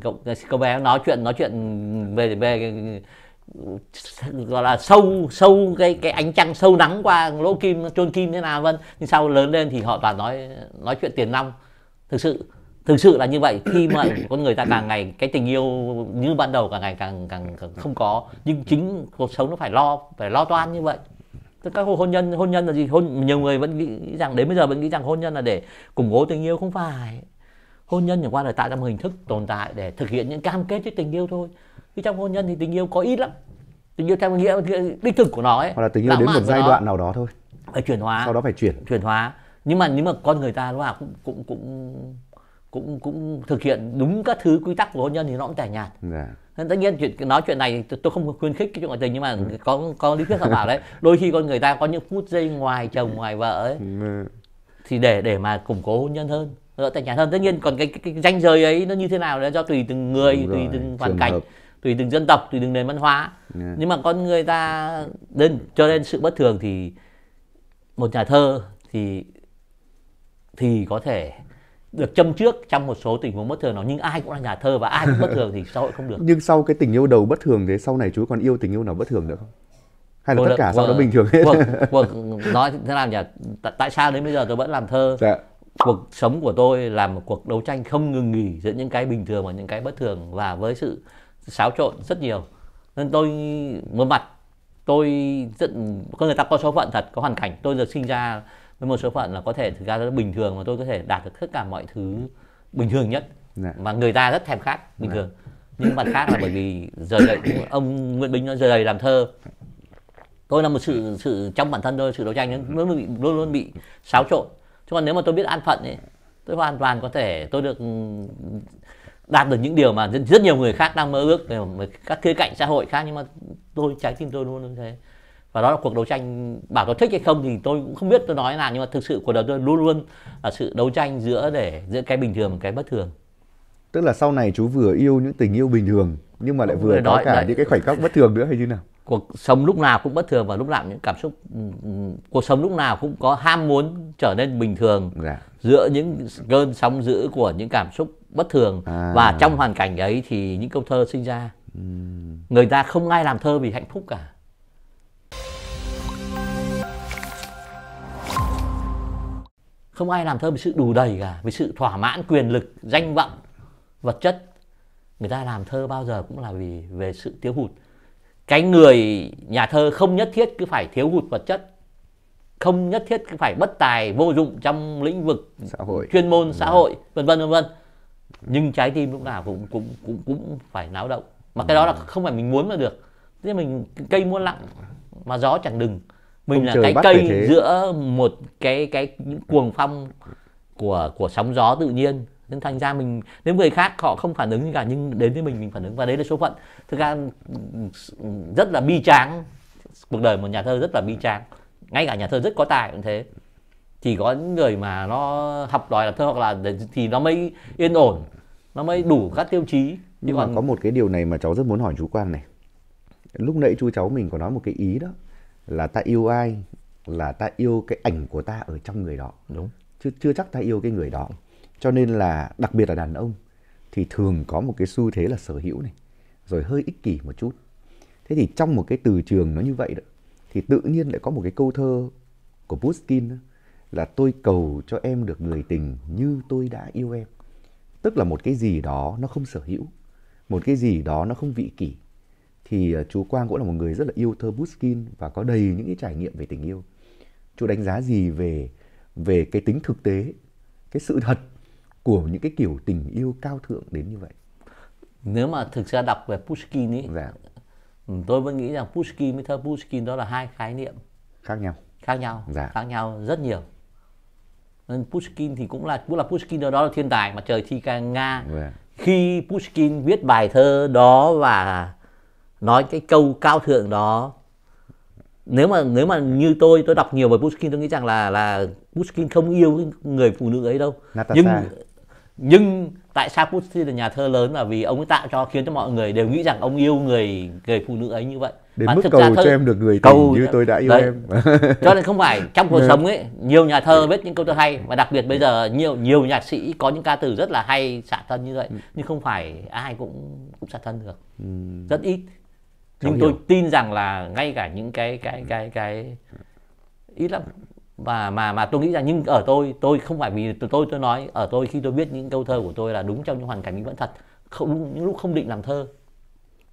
cậu cô bé nói chuyện nói chuyện về về gọi là sâu sâu cái cái ánh trăng sâu nắng qua lỗ kim chôn kim thế nào vân nhưng sau lớn lên thì họ toàn nói nói chuyện tiền nong thực sự thực sự là như vậy khi mà con người ta càng ngày cái tình yêu như ban đầu càng ngày càng càng, càng không có nhưng chính cuộc sống nó phải lo phải lo toan như vậy các hôn nhân hôn nhân là gì hôn nhiều người vẫn nghĩ rằng đến bây giờ vẫn nghĩ rằng hôn nhân là để củng cố tình yêu không phải hôn nhân chẳng qua là tạo ra một hình thức tồn tại để thực hiện những cam kết với tình yêu thôi chứ trong hôn nhân thì tình yêu có ít lắm tình yêu theo nghĩa đích thực của nó ấy hoặc là tình yêu đến một giai đoạn nào đó thôi phải chuyển hóa sau đó phải chuyển chuyển hóa nhưng mà nếu mà con người ta lúc nào cũng cũng cũng cũng cũng thực hiện đúng các thứ quy tắc của hôn nhân thì nó cũng tẻ nhạt nên dạ. tất nhiên chuyện nói chuyện này tôi không khuyến khích cái chuyện ngoại tình nhưng mà có có lý thuyết họ bảo đấy đôi khi con người ta có những phút giây ngoài chồng ngoài vợ ấy dạ. thì để để mà củng cố hôn nhân hơn đỡ tẻ nhạt hơn tất nhiên còn cái, cái, cái danh giới ấy nó như thế nào là do tùy từng người đúng tùy từng hoàn cảnh hợp. tùy từng dân tộc tùy từng nền văn hóa yeah. Dạ. nhưng mà con người ta nên cho nên sự bất thường thì một nhà thơ thì thì có thể được châm trước trong một số tình huống bất thường đó nhưng ai cũng là nhà thơ và ai cũng bất thường thì xã hội không được nhưng sau cái tình yêu đầu bất thường thế sau này chú còn yêu tình yêu nào bất thường nữa không hay là Ủa, tất cả sau đó vâng. bình thường hết cuộc, vâng, cuộc vâng, nói thế nào nhỉ T- tại sao đến bây giờ tôi vẫn làm thơ dạ. cuộc sống của tôi là một cuộc đấu tranh không ngừng nghỉ giữa những cái bình thường và những cái bất thường và với sự xáo trộn rất nhiều nên tôi một mặt tôi rất, có người ta có số phận thật có hoàn cảnh tôi được sinh ra với một số phận là có thể thực ra nó bình thường mà tôi có thể đạt được tất cả mọi thứ bình thường nhất dạ. mà người ta rất thèm khát bình dạ. thường nhưng mặt khác là bởi vì giờ đây ông Nguyễn Bính nó giờ đây làm thơ tôi là một sự sự trong bản thân tôi sự đấu tranh nó luôn bị luôn luôn bị xáo trộn chứ còn nếu mà tôi biết an phận ấy tôi hoàn toàn có thể tôi được đạt được những điều mà rất, rất nhiều người khác đang mơ ước về các khía cạnh xã hội khác nhưng mà tôi trái tim tôi luôn như thế và đó là cuộc đấu tranh bảo tôi thích hay không thì tôi cũng không biết tôi nói là nhưng mà thực sự cuộc đời tôi luôn luôn là sự đấu tranh giữa để giữa cái bình thường và cái bất thường tức là sau này chú vừa yêu những tình yêu bình thường nhưng mà lại vừa đó, có cả đấy. những cái khoảnh khắc bất thường nữa hay như nào cuộc sống lúc nào cũng bất thường và lúc nào những cảm xúc ừ, ừ, cuộc sống lúc nào cũng có ham muốn trở nên bình thường dạ. giữa những cơn sóng dữ của những cảm xúc bất thường à. và trong hoàn cảnh ấy thì những câu thơ sinh ra ừ. người ta không ai làm thơ vì hạnh phúc cả không ai làm thơ với sự đủ đầy cả với sự thỏa mãn quyền lực danh vọng vật chất người ta làm thơ bao giờ cũng là vì về sự thiếu hụt cái người nhà thơ không nhất thiết cứ phải thiếu hụt vật chất không nhất thiết cứ phải bất tài vô dụng trong lĩnh vực xã hội chuyên môn xã vâng. hội vân vân vân vân nhưng trái tim lúc nào cũng cũng cũng cũng phải náo động mà cái đó là vâng. không phải mình muốn mà được thế mình cây muốn lặng mà gió chẳng đừng mình là cái cây giữa một cái cái những cuồng phong của của sóng gió tự nhiên nên thành ra mình nếu người khác họ không phản ứng gì cả nhưng đến với mình mình phản ứng và đấy là số phận thực ra rất là bi tráng cuộc đời một nhà thơ rất là bi tráng ngay cả nhà thơ rất có tài cũng thế chỉ có những người mà nó học đòi làm thơ hoặc là thì nó mới yên ổn nó mới đủ các tiêu chí nhưng, nhưng mà còn... có một cái điều này mà cháu rất muốn hỏi chú Quang này lúc nãy chú cháu mình có nói một cái ý đó là ta yêu ai là ta yêu cái ảnh của ta ở trong người đó đúng chưa chưa chắc ta yêu cái người đó cho nên là đặc biệt là đàn ông thì thường có một cái xu thế là sở hữu này rồi hơi ích kỷ một chút thế thì trong một cái từ trường nó như vậy đó thì tự nhiên lại có một cái câu thơ của Pushkin đó, là tôi cầu cho em được người tình như tôi đã yêu em tức là một cái gì đó nó không sở hữu một cái gì đó nó không vị kỷ thì ờ, chú Quang cũng là một người rất là yêu thơ Pushkin và có đầy những cái trải nghiệm về tình yêu. Chú đánh giá gì về về cái tính thực tế, cái sự thật của những cái kiểu tình yêu cao thượng đến như vậy? Nếu mà thực ra đọc về Pushkin ấy, dạ. Ừ, tôi vẫn nghĩ rằng Pushkin với thơ Pushkin đó là hai khái niệm khác nhau. Khác nhau, dạ. khác nhau rất nhiều. Nên Pushkin thì cũng là cũng là Pushkin đó, đó là thiên tài mà trời thi ca nga. Dạ. Khi Pushkin viết bài thơ đó và nói cái câu cao thượng đó nếu mà nếu mà như tôi tôi đọc nhiều về Pushkin tôi nghĩ rằng là là Pushkin không yêu người phụ nữ ấy đâu Natasha. nhưng nhưng tại sao Pushkin là nhà thơ lớn là vì ông ấy tạo cho khiến cho mọi người đều nghĩ rằng ông yêu người người phụ nữ ấy như vậy đến Và mức cầu thơ, cho em được người cầu như tôi đã yêu đấy. em cho nên không phải trong cuộc dạ. sống ấy nhiều nhà thơ viết những câu thơ hay và đặc biệt bây giờ nhiều nhiều nhạc sĩ có những ca từ rất là hay xả thân như vậy ừ. nhưng không phải ai cũng cũng xả thân được ừ. rất ít nhưng tôi hiểu. tin rằng là ngay cả những cái cái cái cái ít lắm và mà mà tôi nghĩ rằng nhưng ở tôi tôi không phải vì tôi tôi nói ở tôi khi tôi biết những câu thơ của tôi là đúng trong những hoàn cảnh mình vẫn thật không những lúc không định làm thơ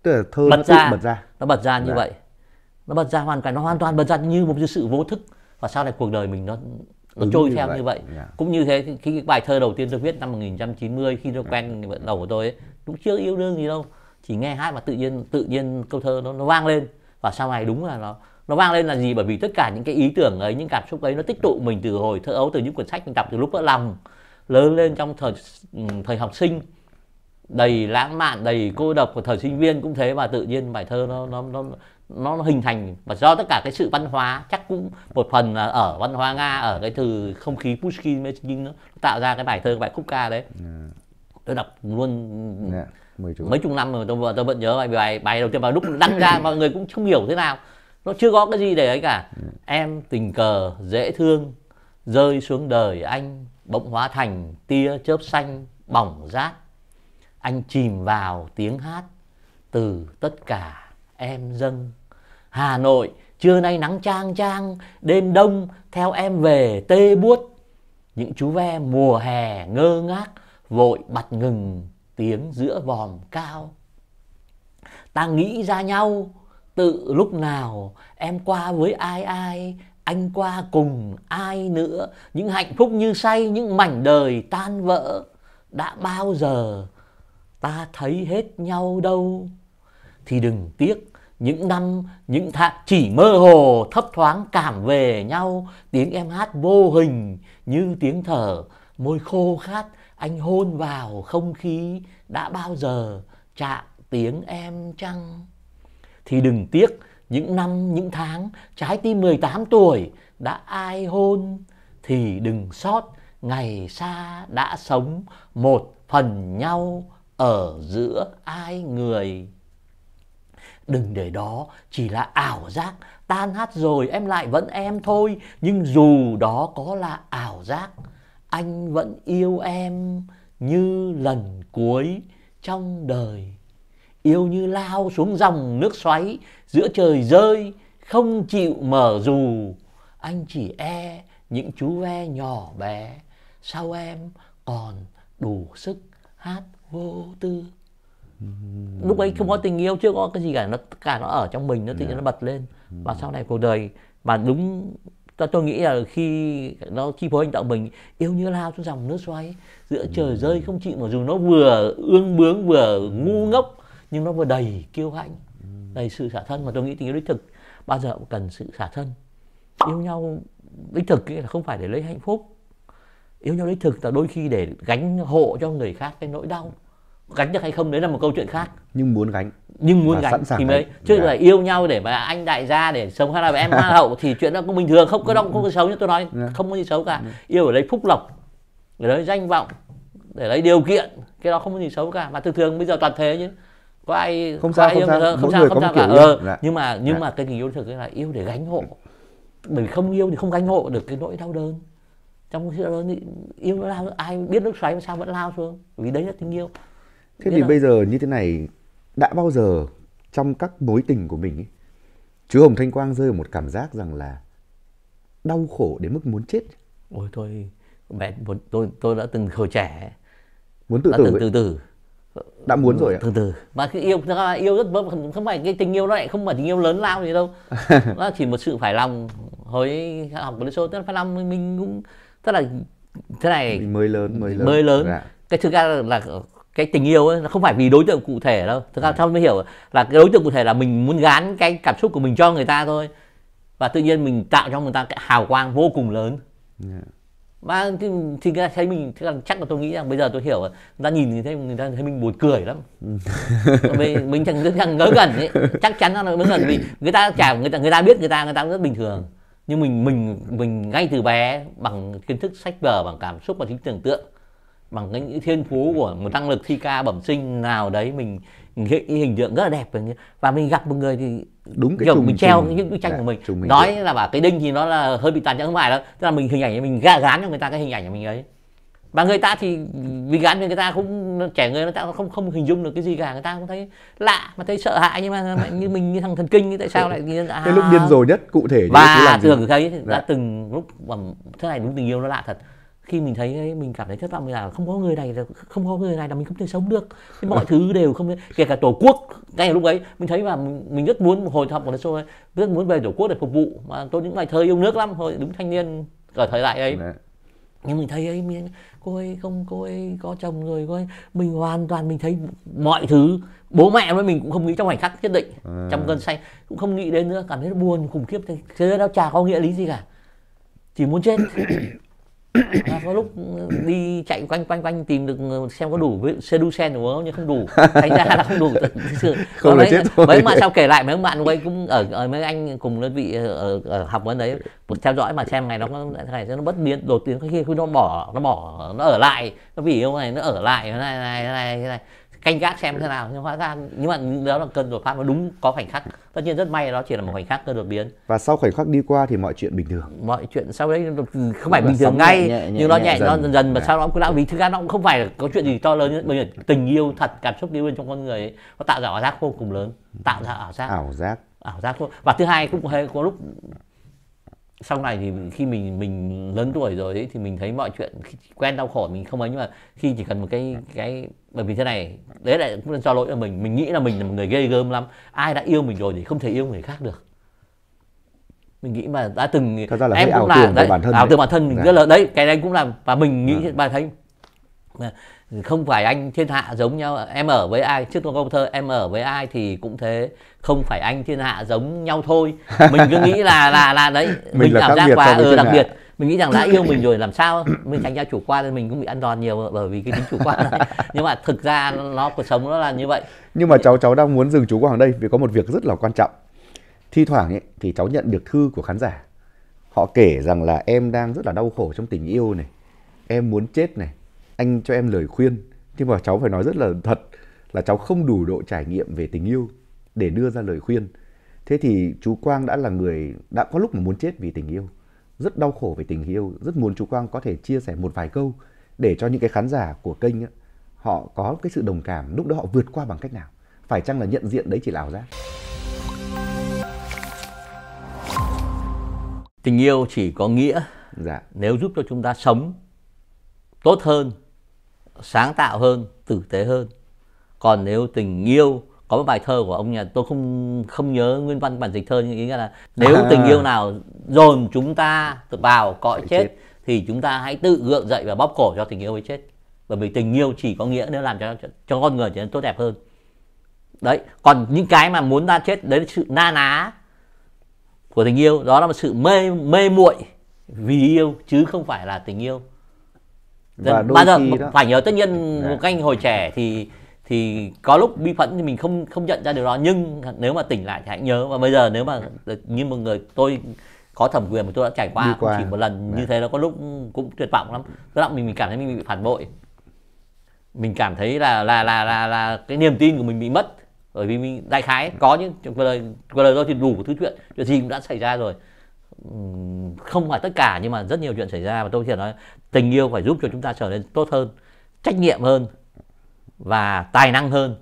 tức là thơ bật ra, bật ra nó bật ra như dạ. vậy nó bật ra hoàn cảnh nó hoàn toàn bật ra như một sự vô thức và sau này cuộc đời mình nó nó Ứng trôi như theo vậy. như vậy yeah. Dạ. cũng như thế khi cái bài thơ đầu tiên tôi viết năm 1990 khi tôi quen yeah. bạn đầu của tôi ấy, cũng chưa yêu đương gì đâu chỉ nghe hát mà tự nhiên tự nhiên câu thơ nó nó vang lên và sau này đúng là nó nó vang lên là gì bởi vì tất cả những cái ý tưởng ấy những cảm xúc ấy nó tích tụ mình từ hồi thơ ấu từ những cuốn sách mình đọc từ lúc vỡ lòng lớn lên trong thời ừ, thời học sinh đầy lãng mạn đầy cô độc của thời sinh viên cũng thế và tự nhiên bài thơ nó nó nó nó hình thành và do tất cả cái sự văn hóa chắc cũng một phần là ở văn hóa nga ở cái từ không khí Pushkin Metin nó tạo ra cái bài thơ cái bài khúc ca đấy tôi đọc luôn yeah mấy chục năm rồi tôi tôi vẫn nhớ bài bài bài đầu tiên vào lúc đăng ra mọi người cũng không hiểu thế nào nó chưa có cái gì để ấy cả ừ. em tình cờ dễ thương rơi xuống đời anh bỗng hóa thành tia chớp xanh bỏng rát anh chìm vào tiếng hát từ tất cả em dâng hà nội trưa nay nắng trang trang đêm đông theo em về tê buốt những chú ve mùa hè ngơ ngác vội bặt ngừng tiếng giữa vòm cao ta nghĩ ra nhau tự lúc nào em qua với ai ai anh qua cùng ai nữa những hạnh phúc như say những mảnh đời tan vỡ đã bao giờ ta thấy hết nhau đâu thì đừng tiếc những năm những tháng chỉ mơ hồ thấp thoáng cảm về nhau tiếng em hát vô hình như tiếng thở môi khô khát anh hôn vào không khí đã bao giờ chạm tiếng em chăng thì đừng tiếc những năm những tháng trái tim 18 tuổi đã ai hôn thì đừng sót ngày xa đã sống một phần nhau ở giữa ai người đừng để đó chỉ là ảo giác tan hát rồi em lại vẫn em thôi nhưng dù đó có là ảo giác anh vẫn yêu em như lần cuối trong đời yêu như lao xuống dòng nước xoáy giữa trời rơi không chịu mở dù anh chỉ e những chú ve nhỏ bé sao em còn đủ sức hát vô tư hmm. lúc ấy không có tình yêu chưa có cái gì cả nó cả nó ở trong mình nó tự nhiên nó bật lên và sau này cuộc đời mà đúng tôi, tôi nghĩ là khi nó chi phối hành động mình yêu như lao trong dòng nước xoáy giữa ừ. trời rơi không chịu mà dù nó vừa ương bướng vừa ngu ừ. ngốc nhưng nó vừa đầy kiêu hãnh ừ. đầy sự xả thân mà tôi nghĩ tình yêu đích thực bao giờ cũng cần sự xả thân yêu nhau đích thực là không phải để lấy hạnh phúc yêu nhau đích thực là đôi khi để gánh hộ cho người khác cái nỗi đau gánh được hay không đấy là một câu chuyện khác nhưng muốn gánh nhưng muốn gánh thì mới chứ yeah. Dạ. yêu nhau để mà anh đại gia để sống hay là em hoa hậu thì chuyện đó cũng bình thường không có đâu không có xấu như tôi nói yeah. Dạ. không có gì xấu cả yeah. Dạ. yêu ở đấy phúc lộc để lấy danh vọng để lấy điều kiện cái đó không có gì xấu cả mà thường thường bây giờ toàn thế chứ có ai không có sao ai không sao, không, sao không sao cả ờ, nhưng mà nhưng dạ. mà cái tình yêu thực là yêu để gánh hộ bởi vì không yêu thì không gánh hộ được cái nỗi đau đớn trong khi đó thì yêu nó lao ai biết nước xoáy mà sao vẫn lao xuống vì đấy là tình yêu thế thì bây giờ như thế này đã bao giờ trong các mối tình của mình ấy, chú hồng thanh quang rơi vào một cảm giác rằng là đau khổ đến mức muốn chết ôi thôi, mẹ tôi tôi đã từng hồi trẻ muốn tự đã tử từng, từ từ đã muốn rồi ạ từ từ mà cái yêu ra yêu rất vâng không phải cái tình yêu nó lại không phải tình yêu lớn lao gì đâu nó chỉ một sự phải lòng hồi học lý số tức là phải lòng mình cũng tức là thế này mình mới lớn mới lớn mới lớn dạ. cái thực ra là cái tình yêu ấy, nó không phải vì đối tượng cụ thể đâu thực ra vâng. theo mới hiểu là cái đối tượng cụ thể là mình muốn gán cái cảm xúc của mình cho người ta thôi và tự nhiên mình tạo cho người ta cái hào quang vô cùng lớn yeah. và thì, thì người ta thấy mình chắc là tôi nghĩ rằng bây giờ tôi hiểu là người ta nhìn thấy người ta thấy mình buồn cười lắm mình mình chẳng chẳng ngớ gần ấy chắc chắn là ngớ gần vì người ta chả người ta người ta biết người ta người ta rất bình thường nhưng mình mình mình ngay từ bé bằng kiến thức sách vở bằng cảm xúc và trí tưởng tượng bằng cái những thiên phú của một năng lực thi ca bẩm sinh nào đấy mình hình tượng rất là đẹp và mình gặp một người thì đúng cái kiểu mình treo trùng, những bức tranh dạ, của mình nói là bảo cái đinh thì nó là hơi bị tàn nhẫn không phải đâu tức là mình hình ảnh mình gà gán cho người ta cái hình ảnh của mình ấy và người ta thì vì gắn cho người ta cũng trẻ người ta không không hình dung được cái gì cả người ta cũng thấy lạ mà thấy sợ hãi nhưng mà như mình như thằng thần kinh như tại sao lại à... cái lúc điên rồ nhất cụ thể và thường thấy dạ. đã từng lúc mà thế này đúng tình yêu nó lạ thật khi mình thấy mình cảm thấy thất vọng là không có người này là không có người này là mình không thể sống được thế mọi thứ đều không kể cả tổ quốc ngay lúc ấy mình thấy mà mình, rất muốn hồi học của nó xôi rất muốn về tổ quốc để phục vụ mà tôi những ngày thơ yêu nước lắm thôi đúng thanh niên ở thời đại ấy dạ. nhưng mình thấy ấy mình, cô ấy không cô ấy có chồng rồi cô ấy mình hoàn toàn mình thấy mọi thứ bố mẹ với mình cũng không nghĩ trong khoảnh khắc nhất định à. trong cơn say cũng không nghĩ đến nữa cảm thấy buồn khủng khiếp thế giới đó chả có nghĩa lý gì cả chỉ muốn chết và có lúc đi chạy quanh quanh quanh tìm được xem có đủ xe xe đúng không nhưng không đủ thành ra là không đủ sự không mấy, chết mấy bạn sau kể lại mấy bạn quay cũng ở, ở mấy anh cùng đơn vị ở, ở học vấn đấy theo dõi mà xem ngày nó có ngày nó bất biến đột biến có khi nó bỏ nó bỏ nó ở lại nó vì yêu này nó ở lại thế này thế này thế này, thế này canh gác xem thế nào nhưng hóa ra nhưng mà đó là cơn đột phát và đúng có khoảnh khắc tất nhiên rất may đó chỉ là một dạ. khoảnh khắc cơn đột biến và sau khoảnh khắc đi qua thì mọi chuyện bình thường mọi chuyện sau đấy không phải dạ, bình thường ngay nhẹ, nhẹ, nhưng nó nhẹ, nhẹ dần, nó dần mà dạ. sau đó cũng lão vì thực ra nó cũng không phải là có chuyện gì to lớn bởi vì tình yêu thật cảm xúc đi bên trong con người ấy, nó tạo ra ảo giác vô cùng lớn tạo ra ảo giác ảo giác ảo giác và thứ hai cũng có lúc sau này thì khi mình mình lớn tuổi rồi ấy, thì mình thấy mọi chuyện quen đau khổ mình không ấy nhưng mà khi chỉ cần một cái cái bởi vì thế này đấy lại cũng cho lỗi cho mình mình nghĩ là mình là một người ghê gớm lắm ai đã yêu mình rồi thì không thể yêu người khác được mình nghĩ mà đã từng Thật ra là em cũng ảo là tưởng đấy, bản thân ảo tưởng bản thân mình rất dạ. là đấy cái này cũng là và mình nghĩ à. bà thấy Ờ, không phải anh thiên hạ giống nhau em ở với ai trước câu thơ em ở với ai thì cũng thế không phải anh thiên hạ giống nhau thôi mình cứ nghĩ là là là đấy mình, mình cảm giác quá ừ, đặc hạ. biệt mình nghĩ rằng đã yêu mình rồi làm sao mình tránh ra chủ quan nên mình cũng bị ăn đòn nhiều bởi vì cái tính chủ quan này nhưng mà thực ra nó cuộc sống nó là như vậy nhưng mà cháu cháu đang muốn dừng chú quang ở đây vì có một việc rất là quan trọng thi thoảng ấy, thì cháu nhận được thư của khán giả họ kể rằng là em đang rất là đau khổ trong tình yêu này em muốn chết này anh cho em lời khuyên nhưng mà cháu phải nói rất là thật là cháu không đủ độ trải nghiệm về tình yêu để đưa ra lời khuyên thế thì chú quang đã là người đã có lúc mà muốn chết vì tình yêu rất đau khổ về tình yêu rất muốn chú quang có thể chia sẻ một vài câu để cho những cái khán giả của kênh ấy, họ có cái sự đồng cảm lúc đó họ vượt qua bằng cách nào phải chăng là nhận diện đấy chỉ là ảo giác tình yêu chỉ có nghĩa dạ. nếu giúp cho chúng ta sống tốt hơn sáng tạo hơn tử tế hơn còn nếu tình yêu có một bài thơ của ông nhà tôi không không nhớ nguyên văn bản dịch thơ nhưng ý nghĩa là nếu à. tình yêu nào dồn chúng ta vào cõi chết, chết thì chúng ta hãy tự gượng dậy và bóp cổ cho tình yêu ấy chết bởi vì tình yêu chỉ có nghĩa nếu làm cho cho con người trở nên tốt đẹp hơn đấy còn những cái mà muốn ta chết đấy là sự na ná của tình yêu đó là một sự mê mê muội vì yêu chứ không phải là tình yêu và đôi bao giờ khi đó... phải nhớ tất nhiên dạ. các anh hồi trẻ thì thì có lúc bi phẫn thì mình không không nhận ra điều đó nhưng nếu mà tỉnh lại thì hãy nhớ và bây giờ nếu mà như một người tôi có thẩm quyền mà tôi đã trải qua, qua. chỉ một lần dạ. như thế nó có lúc cũng tuyệt vọng lắm tức là mình mình cảm thấy mình bị phản bội mình cảm thấy là là là là, là cái niềm tin của mình bị mất bởi vì mình đại khái có những vừa lời vừa lời đó thì đủ thứ chuyện chuyện gì cũng đã xảy ra rồi không phải tất cả nhưng mà rất nhiều chuyện xảy ra và tôi thiệt nói tình yêu phải giúp cho chúng ta trở nên tốt hơn trách nhiệm hơn và tài năng hơn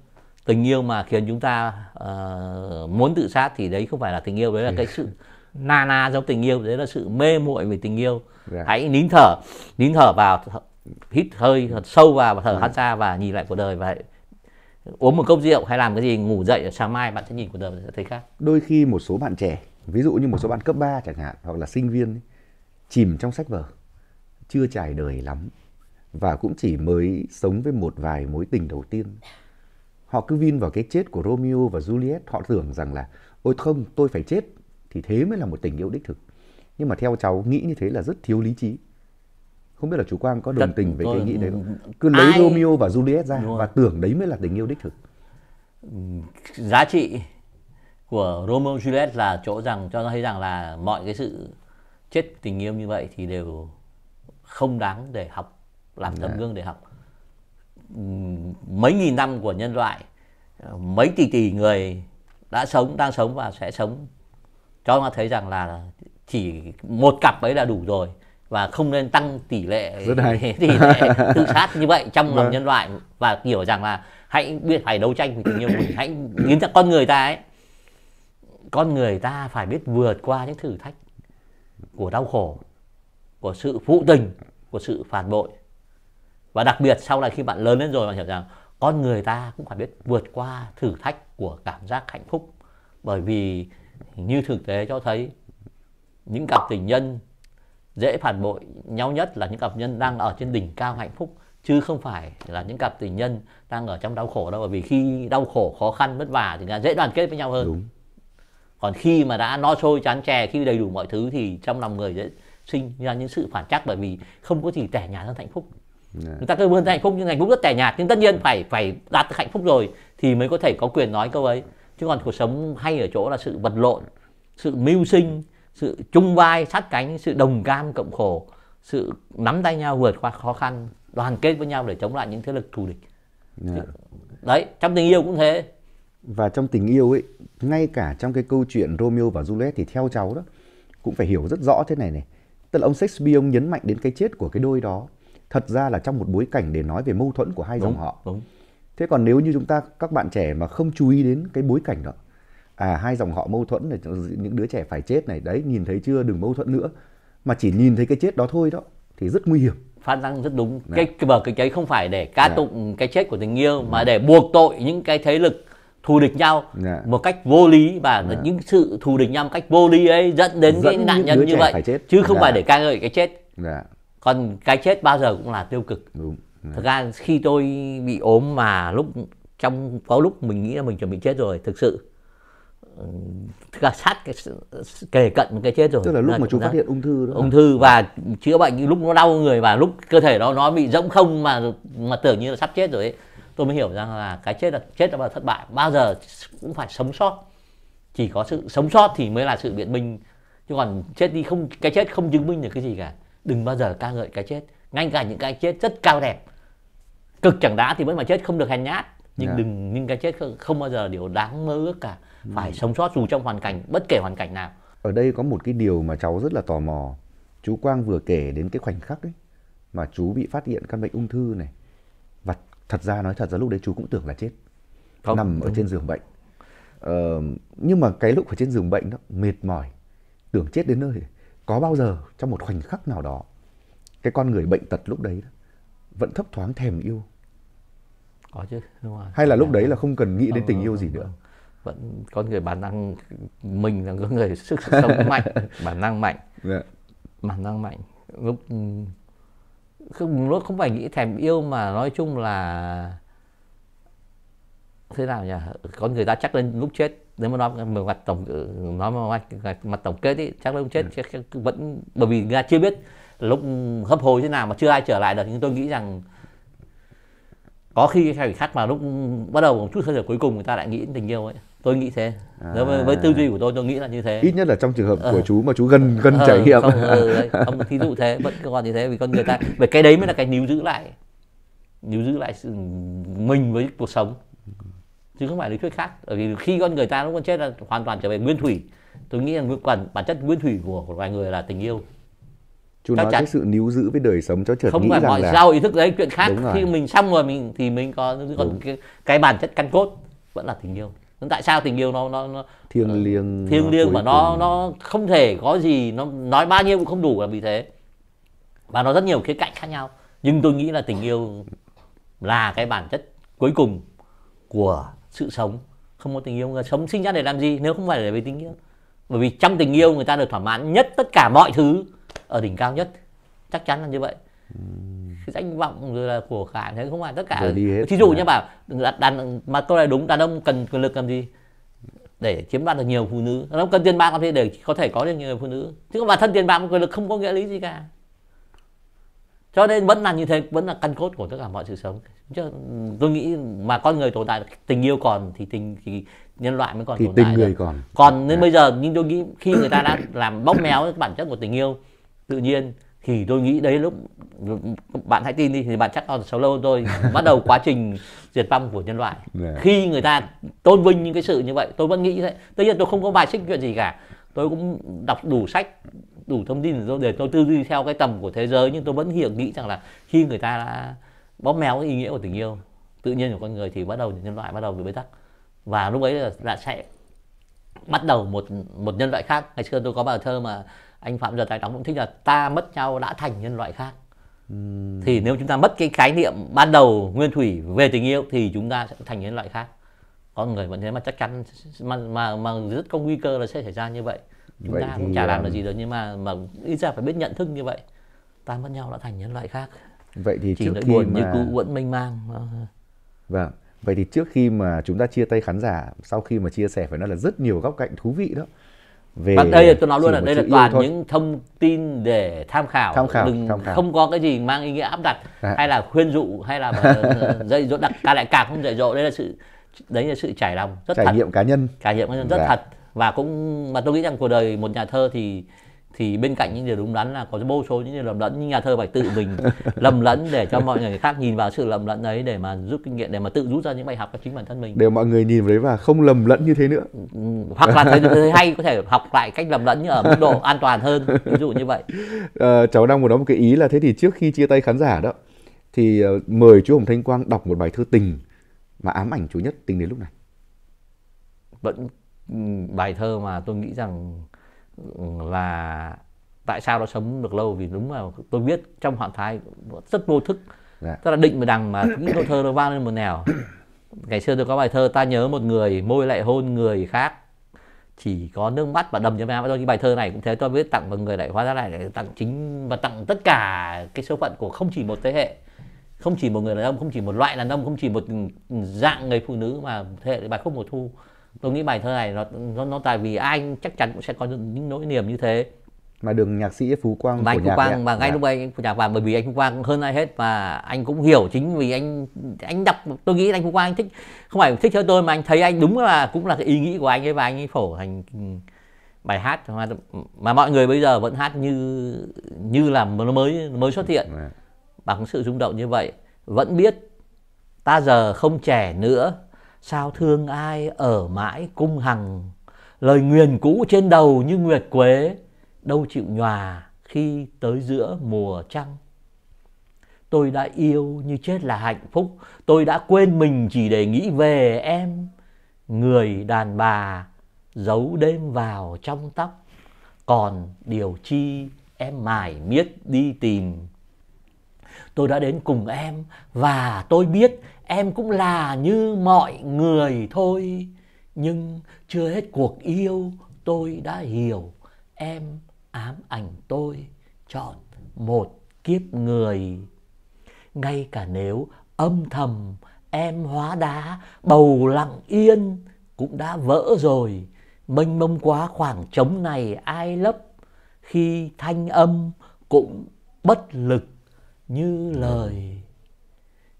tình yêu mà khiến chúng ta uh, muốn tự sát thì đấy không phải là tình yêu đấy là cái sự na na giống tình yêu đấy là sự mê muội về tình yêu yeah. Dạ. hãy nín thở nín thở vào thở, hít hơi thật sâu vào và thở ừ. hắt ra và nhìn lại cuộc đời và uống một cốc rượu hay làm cái gì ngủ dậy sáng mai bạn sẽ nhìn cuộc đời sẽ thấy khác đôi khi một số bạn trẻ ví dụ như một số bạn cấp 3 chẳng hạn hoặc là sinh viên chìm trong sách vở chưa trải đời lắm và cũng chỉ mới sống với một vài mối tình đầu tiên họ cứ vin vào cái chết của Romeo và Juliet họ tưởng rằng là ôi không tôi phải chết thì thế mới là một tình yêu đích thực nhưng mà theo cháu nghĩ như thế là rất thiếu lý trí không biết là chú Quang có đồng Tất, tình với cái nghĩ đấy không? Cứ lấy ai... Romeo và Juliet ra và tưởng đấy mới là tình yêu đích thực. Giá trị của Romeo Juliet là chỗ rằng cho thấy rằng là mọi cái sự chết tình yêu như vậy thì đều không đáng để học làm tấm dạ. gương để học mấy nghìn năm của nhân loại mấy tỷ tỷ người đã sống đang sống và sẽ sống cho nó thấy rằng là chỉ một cặp ấy là đủ rồi và không nên tăng tỷ lệ tỷ lệ tự sát như vậy trong lòng vâng. nhân loại và hiểu rằng là hãy biết phải đấu tranh vì tình yêu mình hãy nghiến cho con người ta ấy con người ta phải biết vượt qua những thử thách của đau khổ của sự phụ tình của sự phản bội và đặc biệt sau này khi bạn lớn lên rồi bạn hiểu rằng con người ta cũng phải biết vượt qua thử thách của cảm giác hạnh phúc bởi vì như thực tế cho thấy những cặp tình nhân dễ phản bội nhau nhất là những cặp nhân đang ở trên đỉnh cao hạnh phúc chứ không phải là những cặp tình nhân đang ở trong đau khổ đâu bởi vì khi đau khổ khó khăn vất vả thì dễ đoàn kết với nhau hơn Đúng còn khi mà đã no sôi chán chè khi đầy đủ mọi thứ thì trong lòng người sẽ sinh ra những sự phản trắc bởi vì không có gì tẻ nhạt hơn hạnh phúc dạ. người ta cứ vươn hạnh phúc nhưng hạnh phúc rất tẻ nhạt nhưng tất nhiên phải phải đạt hạnh phúc rồi thì mới có thể có quyền nói câu ấy chứ còn cuộc sống hay ở chỗ là sự vật lộn sự mưu sinh sự chung vai sát cánh sự đồng cam cộng khổ sự nắm tay nhau vượt qua khó khăn đoàn kết với nhau để chống lại những thế lực thù địch dạ. đấy trong tình yêu cũng thế và trong tình yêu ấy ngay cả trong cái câu chuyện Romeo và Juliet thì theo cháu đó cũng phải hiểu rất rõ thế này này tức là ông Shakespeare ông nhấn mạnh đến cái chết của cái đôi đó thật ra là trong một bối cảnh để nói về mâu thuẫn của hai đúng, dòng họ đúng. thế còn nếu như chúng ta các bạn trẻ mà không chú ý đến cái bối cảnh đó à hai dòng họ mâu thuẫn là những đứa trẻ phải chết này đấy nhìn thấy chưa đừng mâu thuẫn nữa mà chỉ nhìn thấy cái chết đó thôi đó thì rất nguy hiểm phan răng rất đúng Đấy. Dạ. cái bờ cái cháy không phải để ca dạ. tụng cái chết của tình yêu dạ. mà để buộc tội những cái thế lực thù địch nhau yeah. Dạ. một cách vô lý và yeah. Dạ. những sự thù địch nhau một cách vô lý ấy dẫn đến dẫn cái nạn nhân như vậy chết. chứ không yeah. Dạ. phải để ca ngợi cái chết yeah. còn cái chết bao giờ cũng là tiêu cực Đúng. Yeah. thực ra khi tôi bị ốm mà lúc trong có lúc mình nghĩ là mình chuẩn bị chết rồi thực sự thực ra sát cái, kề cận cái chết rồi tức là lúc là mà chú phát hiện ung thư đó ung thư và chữa bệnh lúc nó đau người và lúc cơ thể nó nó bị rỗng không mà mà tưởng như là sắp chết rồi ấy tôi mới hiểu rằng là cái chết là chết là bao thất bại bao giờ cũng phải sống sót chỉ có sự sống sót thì mới là sự biện minh chứ còn chết đi không cái chết không chứng minh được cái gì cả đừng bao giờ ca ngợi cái chết ngay cả những cái chết rất cao đẹp cực chẳng đã thì vẫn mà chết không được hèn nhát nhưng yeah. Dạ. đừng nhưng cái chết không, không bao giờ điều đáng mơ ước cả phải ừ. sống sót dù trong hoàn cảnh bất kể hoàn cảnh nào ở đây có một cái điều mà cháu rất là tò mò chú quang vừa kể đến cái khoảnh khắc ấy mà chú bị phát hiện căn bệnh ung thư này thật ra nói thật ra lúc đấy chú cũng tưởng là chết không, nằm đúng. ở trên giường bệnh ờ, nhưng mà cái lúc ở trên giường bệnh đó mệt mỏi tưởng chết đến nơi có bao giờ trong một khoảnh khắc nào đó cái con người bệnh tật lúc đấy đó, vẫn thấp thoáng thèm yêu có chứ đúng rồi. hay là lúc dạ, đấy là vâng. không cần nghĩ đến tình vâng, yêu vâng, gì nữa vẫn con người bản năng mình là người sức sống mạnh bản năng mạnh yeah. Dạ. bản năng mạnh lúc ừ, không nó không phải nghĩ thèm yêu mà nói chung là thế nào nhỉ con người ta chắc lên lúc chết nếu mà nói mặt tổng nói mà mặt, mặt tổng kết ý, chắc lúc chết ừ. chắc, chắc vẫn bởi vì người chưa biết lúc hấp hồi thế nào mà chưa ai trở lại được nhưng tôi nghĩ rằng có khi cái khoảnh khắc mà lúc bắt đầu một chút thời thở cuối cùng người ta lại nghĩ đến tình yêu ấy tôi nghĩ thế à. với, với tư duy của tôi tôi nghĩ là như thế ít nhất là trong trường hợp của ờ. chú mà chú gần gần ờ, trải nghiệm không, ừ, dụ thế vẫn còn như thế vì con người ta về cái đấy mới là cái níu giữ lại níu giữ lại sự mình với cuộc sống chứ không phải lý thuyết khác bởi vì khi con người ta nó còn chết là hoàn toàn trở về nguyên thủy tôi nghĩ là bản bản chất nguyên thủy của, của loài người là tình yêu chú Chắc nói chắn. cái sự níu giữ với đời sống cho, chợt không nghĩ phải mọi là sau ý thức đấy chuyện khác khi mình xong rồi mình thì mình có còn cái, cái bản chất căn cốt vẫn là tình yêu nhưng tại sao tình yêu nó nó, nó thiêng ờ, liêng thiêng liêng mà nó cùng. nó không thể có gì nó nói bao nhiêu cũng không đủ là vì thế và nó rất nhiều khía cạnh khác nhau nhưng tôi nghĩ là tình yêu là cái bản chất cuối cùng của sự sống không có tình yêu người sống sinh ra để làm gì nếu không phải để vì tình yêu bởi vì trong tình yêu người ta được thỏa mãn nhất tất cả mọi thứ ở đỉnh cao nhất chắc chắn là như vậy danh vọng rồi là của cải thế không phải tất cả thí dụ nhá bảo đàn mà câu này đúng đàn ông cần quyền lực làm gì để chiếm đoạt được nhiều phụ nữ đàn ông cần tiền bạc làm gì để có thể có được nhiều phụ nữ chứ không phải thân tiền bạc quyền lực không có nghĩa lý gì cả cho nên vẫn là như thế vẫn là căn cốt của tất cả mọi sự sống chứ tôi nghĩ mà con người tồn tại tình yêu còn thì tình thì nhân loại mới còn thì tồn tình tại người được. còn còn nên à. bây giờ nhưng tôi nghĩ khi người ta đã làm bóc méo bản chất của tình yêu tự nhiên thì tôi nghĩ đấy lúc bạn hãy tin đi thì bạn chắc còn sau lâu tôi bắt đầu quá trình diệt vong của nhân loại yeah. Dạ. khi người ta tôn vinh những cái sự như vậy tôi vẫn nghĩ thế tất nhiên tôi không có bài xích chuyện gì cả tôi cũng đọc đủ sách đủ thông tin để tôi, tư duy theo cái tầm của thế giới nhưng tôi vẫn hiểu nghĩ rằng là khi người ta đã bóp méo cái ý nghĩa của tình yêu tự nhiên của con người thì bắt đầu nhân loại bắt đầu bị bế tắc và lúc ấy là sẽ bắt đầu một một nhân loại khác ngày xưa tôi có bài thơ mà anh phạm giờ tài đóng cũng thích là ta mất nhau đã thành nhân loại khác uhm. thì nếu chúng ta mất cái khái niệm ban đầu nguyên thủy về tình yêu thì chúng ta sẽ thành nhân loại khác con người vẫn thế mà chắc chắn mà mà mà rất có nguy cơ là sẽ xảy ra như vậy chúng vậy ta cũng chả làm được gì được nhưng mà mà ít ra phải biết nhận thức như vậy ta mất nhau đã thành nhân loại khác vậy thì chỉ trước khi buồn mà... như cũ vẫn mênh mang vâng vậy thì trước khi mà chúng ta chia tay khán giả sau khi mà chia sẻ phải nói là rất nhiều góc cạnh thú vị đó về và đây là tôi nói luôn là đây là toàn những thông tin để tham khảo, tham khảo đừng tham khảo. không có cái gì mang ý nghĩa áp đặt à. hay là khuyên dụ hay là ờ, dạy dỗ đặt, cả lại càng không dạy dỗ đây là sự đấy là sự trải lòng rất trải thật. nghiệm cá nhân trải nghiệm cá nhân rất dạ. thật và cũng mà tôi nghĩ rằng cuộc đời một nhà thơ thì thì bên cạnh những điều đúng đắn là có vô số những điều lầm lẫn nhưng nhà thơ phải tự mình lầm lẫn để cho mọi người khác nhìn vào sự lầm lẫn ấy để mà rút kinh nghiệm để mà tự rút ra những bài học cho chính bản thân mình để mọi người nhìn vào đấy và không lầm lẫn như thế nữa ừ, hoặc là thấy hay có thể học lại cách lầm lẫn ở mức độ an toàn hơn ví dụ như vậy à, cháu đang muốn nói một cái ý là thế thì trước khi chia tay khán giả đó thì ờ, mời chú Hồng Thanh Quang đọc một bài thơ tình mà ám ảnh chú nhất tính đến lúc này vẫn ừ, bài thơ mà tôi nghĩ rằng là tại sao nó sống được lâu vì đúng là tôi biết trong hoạn thái rất vô thức dạ. tức là định mà đằng mà những câu thơ nó vang lên một nẻo ngày xưa tôi có bài thơ ta nhớ một người môi lại hôn người khác chỉ có nước mắt và đầm cho mẹ tôi cái bài thơ này cũng thế tôi biết tặng một người đại hóa ra lại tặng chính và tặng tất cả cái số phận của không chỉ một thế hệ không chỉ một người đàn ông không chỉ một loại đàn ông không chỉ một dạng người phụ nữ mà thế hệ bài khúc mùa thu tôi nghĩ bài thơ này nó nó, nó tại vì anh chắc chắn cũng sẽ có những nỗi niềm như thế mà đường nhạc sĩ Phú Quang và anh Phú Quang và ngay dạ. lúc ấy anh Phú Nhạc Vàng bởi vì anh Phú Quang hơn ai hết và anh cũng hiểu chính vì anh anh đọc tôi nghĩ anh Phú Quang anh thích không phải thích hơn tôi mà anh thấy anh đúng là cũng là cái ý nghĩ của anh ấy và anh ấy phổ thành bài hát mà, mà mọi người bây giờ vẫn hát như như là nó mới mới xuất hiện dạ. bằng sự rung động như vậy vẫn biết ta giờ không trẻ nữa sao thương ai ở mãi cung hằng lời nguyền cũ trên đầu như nguyệt quế đâu chịu nhòa khi tới giữa mùa trăng tôi đã yêu như chết là hạnh phúc tôi đã quên mình chỉ để nghĩ về em người đàn bà giấu đêm vào trong tóc còn điều chi em mải miết đi tìm tôi đã đến cùng em và tôi biết em cũng là như mọi người thôi nhưng chưa hết cuộc yêu tôi đã hiểu em ám ảnh tôi chọn một kiếp người ngay cả nếu âm thầm em hóa đá bầu lặng yên cũng đã vỡ rồi mênh mông quá khoảng trống này ai lấp khi thanh âm cũng bất lực như lời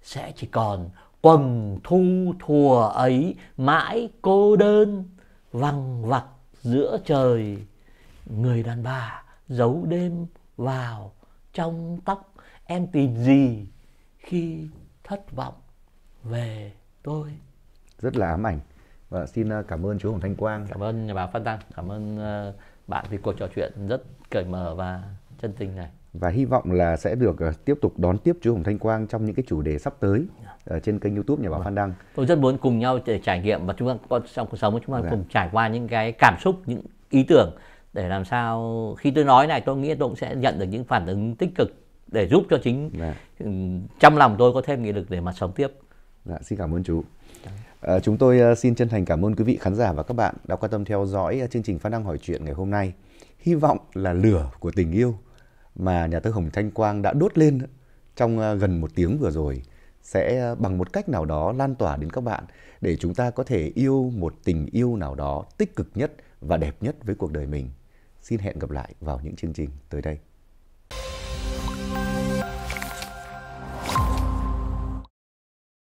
sẽ chỉ còn quần thu thùa ấy mãi cô đơn văng vặc giữa trời người đàn bà giấu đêm vào trong tóc em tìm gì khi thất vọng về tôi rất là ám ảnh và vâng xin ờ, cảm ơn chú Hồng Thanh Quang cảm ơn nhà báo Phan Tăng cảm ơn ờ, bạn vì cuộc trò chuyện rất cởi mở và chân tình này và hy vọng là sẽ được uh, tiếp tục đón tiếp chú Hồng Thanh Quang trong những cái chủ đề sắp tới uh, trên kênh YouTube nhà báo vâng. Phan Đăng. Tôi rất muốn cùng nhau trải nghiệm và chúng ta trong cuộc sống chúng ta dạ. cùng trải qua những cái cảm xúc, những ý tưởng để làm sao khi tôi nói này tôi nghĩ tôi cũng sẽ nhận được những phản ứng tích cực để giúp cho chính dạ. Ừ, trong lòng tôi có thêm nghị lực để mà sống tiếp. Dạ, xin cảm ơn chú. À, chúng tôi xin chân thành cảm ơn quý vị khán giả và các bạn đã quan tâm theo dõi chương trình Phan Đăng hỏi chuyện ngày hôm nay. Hy vọng là lửa của tình yêu mà nhà thơ Hồng Thanh Quang đã đốt lên trong à, gần một tiếng vừa rồi sẽ à, bằng một cách nào đó lan tỏa đến các bạn để chúng ta có thể yêu một tình yêu nào đó tích cực nhất và đẹp nhất với cuộc đời mình. Xin hẹn gặp lại vào những chương trình tới đây.